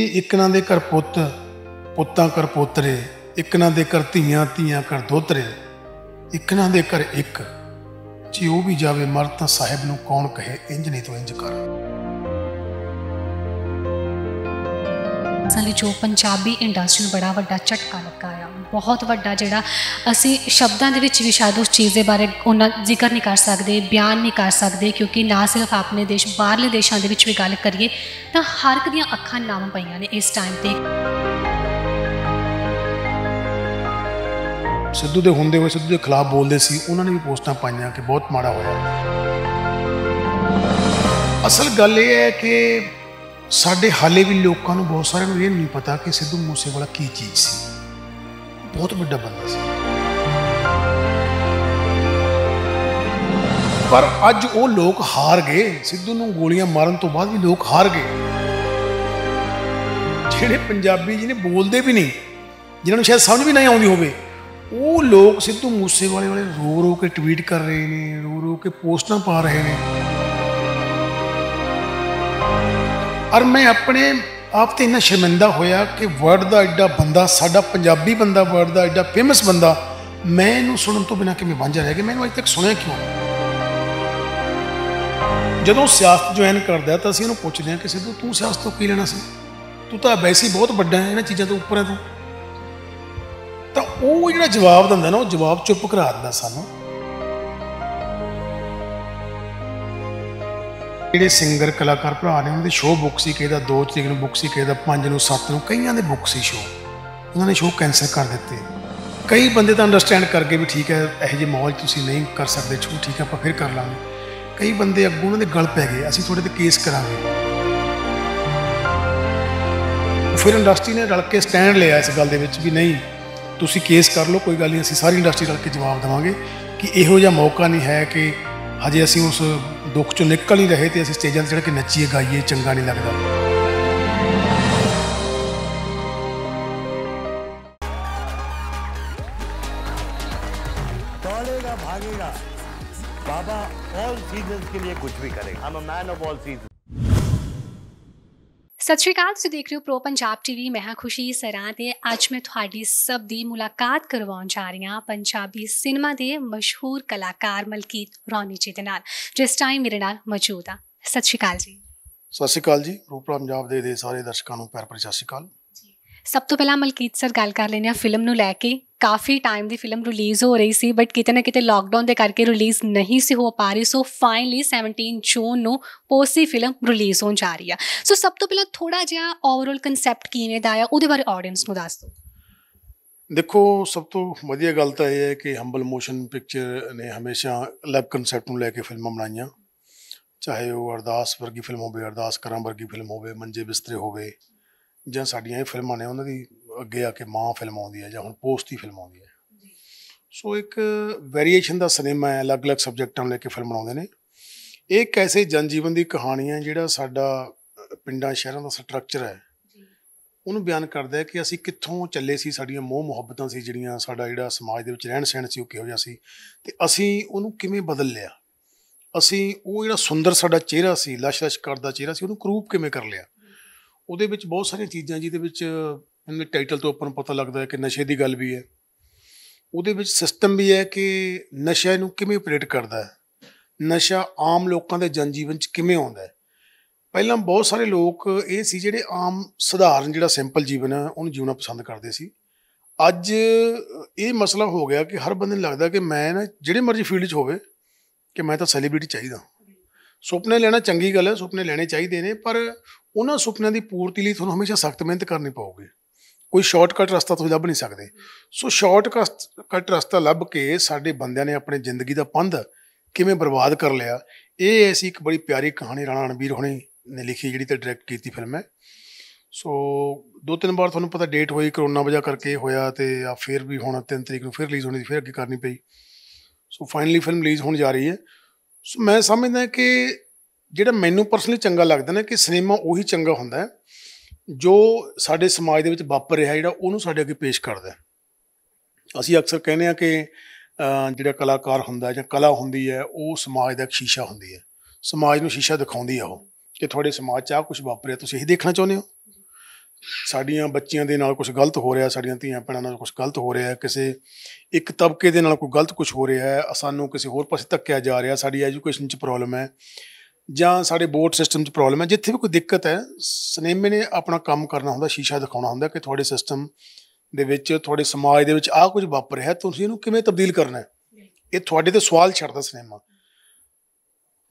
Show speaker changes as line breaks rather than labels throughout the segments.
ਇਕਨਾਂ ਦੇ ਘਰ ਪੁੱਤ ਪੁੱਤਾਂ ਕਰ ਪੋਤਰੇ ਇਕਨਾਂ ਦੇ ਘਰ ਧੀਆਂ ਧੀਆਂ ਕਰ ਦੋਤਰੇ ਇਕਨਾਂ ਦੇ ਘਰ ਇੱਕ ਜੇ ਉਹ ਵੀ ਜਾਵੇ ਮਰ ਤਾਂ ਸਾਹਿਬ ਨੂੰ ਕੌਣ ਕਹੇ ਇੰਜ ਨਹੀਂ ਤੋਂ ਇੰਜ ਕਰ
ਡਾਂਸਾਂ ਲਈ ਜੋ ਪੰਜਾਬੀ ਇੰਡਸਟਰੀ ਨੂੰ ਬੜਾ ਵੱਡਾ ਝਟਕਾ ਲੱਗਾ ਆ ਬਹੁਤ ਵੱਡਾ ਜਿਹੜਾ ਅਸੀਂ ਸ਼ਬਦਾਂ ਦੇ ਵਿੱਚ ਵੀ ਸ਼ਾਇਦ ਉਸ ਚੀਜ਼ ਦੇ ਬਾਰੇ ਉਹਨਾਂ ਜ਼ਿਕਰ ਨਹੀਂ ਕਰ ਸਕਦੇ ਬਿਆਨ ਨਹੀਂ ਕਰ ਸਕਦੇ ਕਿਉਂਕਿ ਨਾ ਸਿਰਫ ਆਪਣੇ ਦੇਸ਼ ਬਾਹਰਲੇ ਦੇਸ਼ਾਂ ਦੇ ਵਿੱਚ ਵੀ ਗੱਲ ਕਰੀਏ ਤਾਂ ਹਰ ਇੱਕ ਦੀਆਂ ਅੱਖਾਂ ਨਾਮ ਪਈਆਂ ਨੇ ਇਸ ਟਾਈਮ ਤੇ
ਸਿੱਧੂ ਦੇ ਹੁੰਦੇ ਹੋਏ ਸਿੱਧੂ ਦੇ ਖਿਲਾਫ ਬੋਲਦੇ ਸੀ ਉਹਨਾਂ ਨੇ ਵੀ ਪੋਸਟਾਂ ਪਾਈਆਂ ਕਿ ਬਹੁਤ ਮਾੜਾ ਹੋਇਆ ਅਸਲ ਗੱਲ ਇਹ ਹੈ ਕਿ ਸਾਡੇ ਹਾਲੇ ਵੀ ਲੋਕਾਂ ਨੂੰ ਬਹੁਤ ਸਾਰਿਆਂ ਨੂੰ ਇਹ ਨਹੀਂ ਪਤਾ ਕਿ ਸਿੱਧੂ ਮੂਸੇਵਾਲਾ ਕੀ ਚੀਜ਼ ਸੀ ਬਹੁਤ ਵੱਡਾ ਬੰਦਾ ਸੀ ਪਰ ਅੱਜ ਉਹ ਲੋਕ ਹਾਰ ਗਏ ਸਿੱਧੂ ਨੂੰ ਗੋਲੀਆਂ ਮਾਰਨ ਤੋਂ ਬਾਅਦ ਵੀ ਲੋਕ ਹਾਰ ਗਏ ਜਿਹੜੇ ਪੰਜਾਬੀ ਜਿਹਨੇ ਬੋਲਦੇ ਵੀ ਨਹੀਂ ਜਿਨ੍ਹਾਂ ਨੂੰ ਸ਼ਾਇਦ ਸਮਝ ਵੀ ਨਹੀਂ ਆਉਂਦੀ ਹੋਵੇ ਉਹ ਲੋਕ ਸਿੱਧੂ ਮੂਸੇਵਾਲੇ ਵਾਲੇ ਰੋ ਰੋ ਕੇ ਟਵੀਟ ਕਰ ਰਹੇ ਨੇ ਰੋ ਰੋ ਕੇ ਪੋਸਟਾਂ ਪਾ ਰਹੇ ਨੇ ਔਰ ਮੈਂ ਆਪਣੇ ਆਪ ਤੇ ਇੰਨਾ ਸ਼ਰਮਿੰਦਾ ਹੋਇਆ ਕਿ ਵਰਡ ਦਾ ਐਡਾ ਬੰਦਾ ਸਾਡਾ ਪੰਜਾਬੀ ਬੰਦਾ ਵਰਡ ਦਾ ਐਡਾ ਫੇਮਸ ਬੰਦਾ ਮੈਂ ਇਹਨੂੰ ਸੁਣਨ ਤੋਂ ਬਿਨਾ ਕਿਵੇਂ ਵਾਂਝਾ ਰਹਿ ਗਿਆ ਮੈਨੂੰ ਅਜੇ ਤੱਕ ਸੁਣਿਆ ਕਿਉਂ ਜਦੋਂ ਸਿਆਸਤ ਜੁਆਇਨ ਕਰਦਾ ਤਾਂ ਅਸੀਂ ਇਹਨੂੰ ਪੁੱਛਦੇ ਹਾਂ ਕਿ ਸਿੱਧੂ ਤੂੰ ਸਿਆਸਤ ਤੋਂ ਕੀ ਲੈਣਾ ਸੀ ਤੂੰ ਤਾਂ ਵੈਸੇ ਹੀ ਬਹੁਤ ਵੱਡਾ ਹੈ ਇਹਨਾਂ ਚੀਜ਼ਾਂ ਤੋਂ ਉੱਪਰ ਹੈ ਤੂੰ ਤਾਂ ਉਹ ਜਿਹੜਾ ਜਵਾਬ ਦਿੰਦਾ ਨਾ ਉਹ ਜਵਾਬ ਚੁੱਪ ਕਰਾ ਦਿੰਦਾ ਸਾਨੂੰ ਜਿਹੜੇ ਸਿੰਗਰ ਕਲਾਕਾਰ ਭਰਾ ਨੇ ਉਹਨਾਂ ਦੇ ਸ਼ੋਅ ਬੁੱਕ ਸੀ ਕਿਹਦਾ 2 ਤਰੀਕ ਨੂੰ ਬੁੱਕ ਸੀ ਕਿਹਦਾ 5 ਨੂੰ 7 ਨੂੰ ਕਈਆਂ ਦੇ ਬੁੱਕ ਸੀ ਸ਼ੋਅ ਉਹਨਾਂ ਨੇ ਸ਼ੋਅ ਕੈਨਸਲ ਕਰ ਦਿੱਤੇ ਕਈ ਬੰਦੇ ਤਾਂ ਅੰਡਰਸਟੈਂਡ ਕਰ ਗਏ ਵੀ ਠੀਕ ਹੈ ਇਹ ਜੇ ਮਾਹੌਲ ਤੁਸੀਂ ਨਹੀਂ ਕਰ ਸਕਦੇ ਛੂ ਠੀਕ ਹੈ ਆਪਾਂ ਫਿਰ ਕਰ ਲਾਂਗੇ ਕਈ ਬੰਦੇ ਅੱਗੋਂ ਉਹਨਾਂ ਦੇ ਗਲ ਪੈ ਗਏ ਅਸੀਂ ਤੁਹਾਡੇ ਤੇ ਕੇਸ ਕਰਾਂਗੇ ਫਿਰ ਇੰਡਸਟਰੀ ਨੇ ਰਲ ਕੇ ਸਟੈਂਡ ਲਿਆ ਇਸ ਗੱਲ ਦੇ ਵਿੱਚ ਵੀ ਨਹੀਂ ਤੁਸੀਂ ਕੇਸ ਕਰ ਲਓ ਕੋਈ ਗੱਲ ਨਹੀਂ ਅਸੀਂ ਸਾਰੀ ਇੰਡਸਟਰੀ ਰਲ ਕੇ ਜਵਾਬ ਦੇਵਾਂਗੇ ਕਿ ਇਹੋ ਜਿਹਾ ਮੌਕਾ ਨਹੀਂ ਹੈ ਕਿ अजे असी उस दुख चो निकल ही रहे तो असं स्टेजा चढ़ के नचिए गाइए चंगा नहीं लगता भागेगा बाबा ऑल सीजन के लिए कुछ भी करेगा हम मैन ऑफ ऑल सीजन
ਸਤਿ ਸ਼੍ਰੀ ਅਕਾਲ ਤੁਸੀਂ ਦੇਖ ਰਹੇ ਹੋ ਪ੍ਰੋ ਪੰਜਾਬ ਟੀਵੀ ਮੈਂ ਹਾਂ ਖੁਸ਼ੀ ਸਰਾਂ ਤੇ ਅੱਜ ਮੈਂ ਤੁਹਾਡੀ ਸਭ ਦੀ ਮੁਲਾਕਾਤ ਕਰਵਾਉਣ ਜਾ ਰਹੀ ਹਾਂ ਪੰਜਾਬੀ ਸਿਨੇਮਾ ਦੇ ਮਸ਼ਹੂਰ ਕਲਾਕਾਰ ਮਲਕੀਤ ਰੌਣੀ ਜੀ ਦੇ ਨਾਲ ਜਿਸ ਟਾਈਮ ਮੇਰੇ ਨਾਲ ਮੌਜੂਦ ਆ ਸਤਿ ਸ਼੍ਰੀ ਅਕਾਲ ਜੀ
ਸਤਿ ਸ਼੍ਰੀ ਅਕਾਲ ਜੀ ਪ੍ਰੋ ਪੰਜਾਬ ਦੇ ਦੇ ਸਾਰੇ ਦਰਸ਼ਕਾਂ ਨੂੰ ਪਿਆਰ ਭਰੀ ਸਤਿ ਸ਼੍ਰੀ ਅਕਾਲ
ਸਭ ਤੋਂ ਪਹਿਲਾਂ ਮਲਕੀਤ ਸਰ ਗੱਲ ਕਰ ਲੈਨੇ ਆ ਫਿਲਮ ਨੂੰ ਲੈ ਕੇ ਕਾਫੀ ਟਾਈਮ ਦੀ ਫਿਲਮ ਰਿਲੀਜ਼ ਹੋ ਰਹੀ ਸੀ ਬਟ ਕਿਤੇ ਨਾ ਕਿਤੇ ਲਾਕਡਾਊਨ ਦੇ ਕਰਕੇ ਰਿਲੀਜ਼ ਨਹੀਂ ਸੀ ਹੋ ਪਾ ਰਹੀ ਸੋ ਫਾਈਨਲੀ 17 ਜੂਨ ਨੂੰ ਪੋਸੀ ਫਿਲਮ ਰਿਲੀਜ਼ ਹੋਣ ਜਾ ਰਹੀ ਆ ਸੋ ਸਭ ਤੋਂ ਪਹਿਲਾਂ ਥੋੜਾ ਜਿਹਾ ਓਵਰਆਲ ਕਨਸੈਪਟ ਕਿਵੇਂ ਦਾ ਆ ਉਹਦੇ ਬਾਰੇ ਆਡੀਅנס ਨੂੰ ਦੱਸ ਦਿਓ
ਦੇਖੋ ਸਭ ਤੋਂ ਵਧੀਆ ਗੱਲ ਤਾਂ ਇਹ ਹੈ ਕਿ ਹੰਬਲ ਮੋਸ਼ਨ ਪਿਕਚਰ ਨੇ ਹਮੇਸ਼ਾ ਲੈਬ ਕਨਸੈਪਟ ਨੂੰ ਲੈ ਕੇ ਫਿਲਮਾਂ ਬਣਾਈਆਂ ਚਾਹੇ ਉਹ ਅਰਦਾਸ ਵਰਗੀ ਫਿਲਮ ਹੋਵੇ ਅਰਦਾਸ ਕਰਾਂ ਵਰਗੀ ਫਿਲਮ ਹੋਵੇ ਮੰਜੇ ਬਿਸਤਰੇ ਹੋਵੇ ਜਾਂ ਸਾਡੀਆਂ ਇਹ ਫਿਲਮਾਂ ਨੇ ਉਹਨਾਂ ਦੀ ਅੱਗੇ ਆ ਕੇ ਮਾਂ ਫਿਲਮ ਆਉਂਦੀ ਹੈ ਜਾਂ ਹੁਣ ਪੋਸਟ ਦੀ ਫਿਲਮ ਆਉਂਦੀ ਹੈ ਸੋ ਇੱਕ ਵੇਰੀਏਸ਼ਨ ਦਾ ਸਿਨੇਮਾ ਹੈ ਅਲੱਗ-ਅਲੱਗ ਸਬਜੈਕਟਾਂ ਲੈ ਕੇ ਫਿਲਮ ਬਣਾਉਂਦੇ ਨੇ ਇਹ ਕੈਸੇ ਜਨਜੀਵਨ ਦੀ ਕਹਾਣੀ ਹੈ ਜਿਹੜਾ ਸਾਡਾ ਪਿੰਡਾਂ ਸ਼ਹਿਰਾਂ ਦਾ ਸਟਰਕਚਰ ਹੈ ਉਹਨੂੰ ਬਿਆਨ ਕਰਦਾ ਹੈ ਕਿ ਅਸੀਂ ਕਿੱਥੋਂ ਚੱਲੇ ਸੀ ਸਾਡੀਆਂ ਮੋਹ ਮੁਹੱਬਤਾਂ ਸੀ ਜਿਹੜੀਆਂ ਸਾਡਾ ਜਿਹੜਾ ਸਮਾਜ ਦੇ ਵਿੱਚ ਰਹਿਣ ਸਹਿਣ ਸੀ ਉਹ ਕਿਹੋ ਜਿਹਾ ਸੀ ਤੇ ਅਸੀਂ ਉਹਨੂੰ ਕਿਵੇਂ ਬਦਲ ਲਿਆ ਅਸੀਂ ਉਹ ਜਿਹੜਾ ਸੁੰਦਰ ਸਾਡਾ ਚਿਹਰਾ ਸੀ ਲਸ਼ਲਸ਼ ਕਰਦਾ ਚਿਹਰਾ ਸੀ ਉਹਨੂੰ ਕਰੂਪ ਕਿਵੇਂ ਕਰ ਲਿਆ ਉਹਦੇ ਵਿੱਚ ਬਹੁਤ ਸਾਰੀਆਂ ਚੀਜ਼ਾਂ ਜਿਹਦੇ ਵਿੱਚ ਇਹਨੇ ਟਾਈਟਲ ਤੋਂ ਆਪਾਂ ਨੂੰ ਪਤਾ ਲੱਗਦਾ ਹੈ ਕਿ ਨਸ਼ੇ ਦੀ ਗੱਲ ਵੀ ਹੈ ਉਹਦੇ ਵਿੱਚ ਸਿਸਟਮ ਵੀ ਹੈ ਕਿ ਨਸ਼ਾ ਨੂੰ ਕਿਵੇਂ ਆਪਰੇਟ ਕਰਦਾ ਹੈ ਨਸ਼ਾ ਆਮ ਲੋਕਾਂ ਦੇ ਜਨਜੀਵਨ 'ਚ ਕਿਵੇਂ ਆਉਂਦਾ ਹੈ ਪਹਿਲਾਂ ਬਹੁਤ ਸਾਰੇ ਲੋਕ ਇਹ ਸੀ ਜਿਹੜੇ ਆਮ ਸਧਾਰਨ ਜਿਹੜਾ ਸਿੰਪਲ ਜੀਵਨ ਹੈ ਉਹਨੂੰ ਜਿਉਣਾ ਪਸੰਦ ਕਰਦੇ ਸੀ ਅੱਜ ਇਹ ਮਸਲਾ ਹੋ ਗਿਆ ਕਿ ਹਰ ਬੰਦੇ ਨੂੰ ਲੱਗਦਾ ਕਿ ਮੈਂ ਨਾ ਜਿਹੜੇ ਮਰਜ਼ੀ ਫੀਲਡ 'ਚ ਹੋਵੇ ਕਿ ਮੈਂ ਤਾਂ ਸੈਲੀਬ੍ਰਿਟੀ ਚਾਹੀਦਾ ਸੁਪਨੇ ਲੈਣਾ ਚੰਗੀ ਗੱਲ ਹੈ ਸੁਪਨੇ ਲੈਣੇ ਚਾਹੀਦੇ ਨੇ ਪਰ ਉਹਨਾਂ ਸੁਪਨਿਆਂ ਦੀ ਪੂਰਤੀ ਲਈ ਤੁਹਾਨੂੰ ਹਮੇਸ਼ਾ ਸਖਤ ਮਿਹਨਤ ਕਰਨੀ ਪਊਗੀ ਕੋਈ ਸ਼ਾਰਟਕਟ ਰਸਤਾ ਤੁਸੀਂ ਲੱਭ ਨਹੀਂ ਸਕਦੇ ਸੋ ਸ਼ਾਰਟਕਟ ਕਟ ਰਸਤਾ ਲੱਭ ਕੇ ਸਾਡੇ ਬੰਦਿਆਂ ਨੇ ਆਪਣੀ ਜ਼ਿੰਦਗੀ ਦਾ ਪੰਧ ਕਿਵੇਂ ਬਰਬਾਦ ਕਰ ਲਿਆ ਇਹ ਐਸੀ ਇੱਕ ਬੜੀ ਪਿਆਰੀ ਕਹਾਣੀ ਰਾਣਾ ਰਣਵੀਰ ਹੋਣੀ ਨੇ ਲਿਖੀ ਜਿਹੜੀ ਤੇ ਡਾਇਰੈਕਟ ਕੀਤੀ ਫਿਲਮ ਹੈ ਸੋ ਦੋ ਤਿੰਨ ਵਾਰ ਤੁਹਾਨੂੰ ਪਤਾ ਡੇਟ ਹੋਈ ਕਰੋਨਾ ਵਜ੍ਹਾ ਕਰਕੇ ਹੋਇਆ ਤੇ ਆ ਫੇਰ ਵੀ ਹੁਣ 3 ਤਰੀਕ ਨੂੰ ਫੇਰ ਰਿਲੀਜ਼ ਹੋਣੀ ਸੀ ਫੇਰ ਅੱਗੇ ਕਰਨੀ ਪਈ ਸੋ ਫਾਈਨਲੀ ਫਿਲਮ ਰਿਲੀਜ਼ ਹੋਣ ਜਾ ਰਹੀ ਹੈ ਸੋ ਮੈਂ ਸਮਝਦਾ ਕਿ ਜਿਹੜਾ ਮੈਨੂੰ ਪਰਸਨਲੀ ਚੰਗਾ ਲੱਗਦਾ ਨਾ ਕਿ ਸਿਨੇਮਾ ਉਹੀ ਚੰਗਾ ਹੁੰਦਾ ਜੋ ਸਾਡੇ ਸਮਾਜ ਦੇ ਵਿੱਚ ਵਾਪਰ ਰਿਹਾ ਜਿਹੜਾ ਉਹਨੂੰ ਸਾਡੇ ਅੱਗੇ ਪੇਸ਼ ਕਰਦਾ ਅਸੀਂ ਅਕਸਰ ਕਹਿੰਦੇ ਆ ਕਿ ਜਿਹੜਾ ਕਲਾਕਾਰ ਹੁੰਦਾ ਜਾਂ ਕਲਾ ਹੁੰਦੀ ਹੈ ਉਹ ਸਮਾਜ ਦਾ ਸ਼ੀਸ਼ਾ ਹੁੰਦੀ ਹੈ ਸਮਾਜ ਨੂੰ ਸ਼ੀਸ਼ਾ ਦਿਖਾਉਂਦੀ ਆ ਉਹ ਕਿ ਤੁਹਾਡੇ ਸਮਾਜ 'ਚ ਆ ਕੁਝ ਵਾਪਰ ਰਿਹਾ ਤੁਸੀਂ ਇਹ ਦੇਖਣਾ ਚਾਹੁੰਦੇ ਹੋ ਸਾਡੀਆਂ ਬੱਚੀਆਂ ਦੇ ਨਾਲ ਕੁਝ ਗਲਤ ਹੋ ਰਿਹਾ ਸਾਡੀਆਂ ਧੀਆਂ ਭੈਣਾਂ ਨਾਲ ਕੁਝ ਗਲਤ ਹੋ ਰਿਹਾ ਕਿਸੇ ਇੱਕ ਤਬਕੇ ਦੇ ਨਾਲ ਕੋਈ ਗਲਤ ਕੁਝ ਹੋ ਰਿਹਾ ਹੈ ਸਾਨੂੰ ਕਿਸੇ ਹੋਰ ਪਾਸੇ ਧੱਕਿਆ ਜਾ ਰਿਹਾ ਸਾਡੀ ਐਜੂਕੇਸ਼ਨ 'ਚ ਪ੍ਰੋਬਲਮ ਹੈ ਜਾਂ ਸਾਡੇ ਬੋਰਡ ਸਿਸਟਮ 'ਚ ਪ੍ਰੋਬਲਮ ਹੈ ਜਿੱਥੇ ਵੀ ਕੋਈ ਦਿੱਕਤ ਹੈ ਸਨੇਮੇ ਨੇ ਆਪਣਾ ਕੰਮ ਕਰਨਾ ਹੁੰਦਾ ਸ਼ੀਸ਼ਾ ਦਿਖਾਉਣਾ ਹੁੰਦਾ ਕਿ ਤੁਹਾਡੇ ਸਿਸਟਮ ਦੇ ਵਿੱਚ ਤੁਹਾਡੇ ਸਮਾਜ ਦੇ ਵਿੱਚ ਆਹ ਕੁਝ ਵਾਪਰ ਰਿਹਾ ਤੁਸੀਂ ਇਹਨੂੰ ਕਿਵੇਂ ਤਬਦੀਲ ਕਰਨਾ ਹੈ ਇਹ ਤੁਹਾਡੇ ਤੇ ਸਵਾਲ ਛੱਡਦਾ ਸਿਨੇਮਾ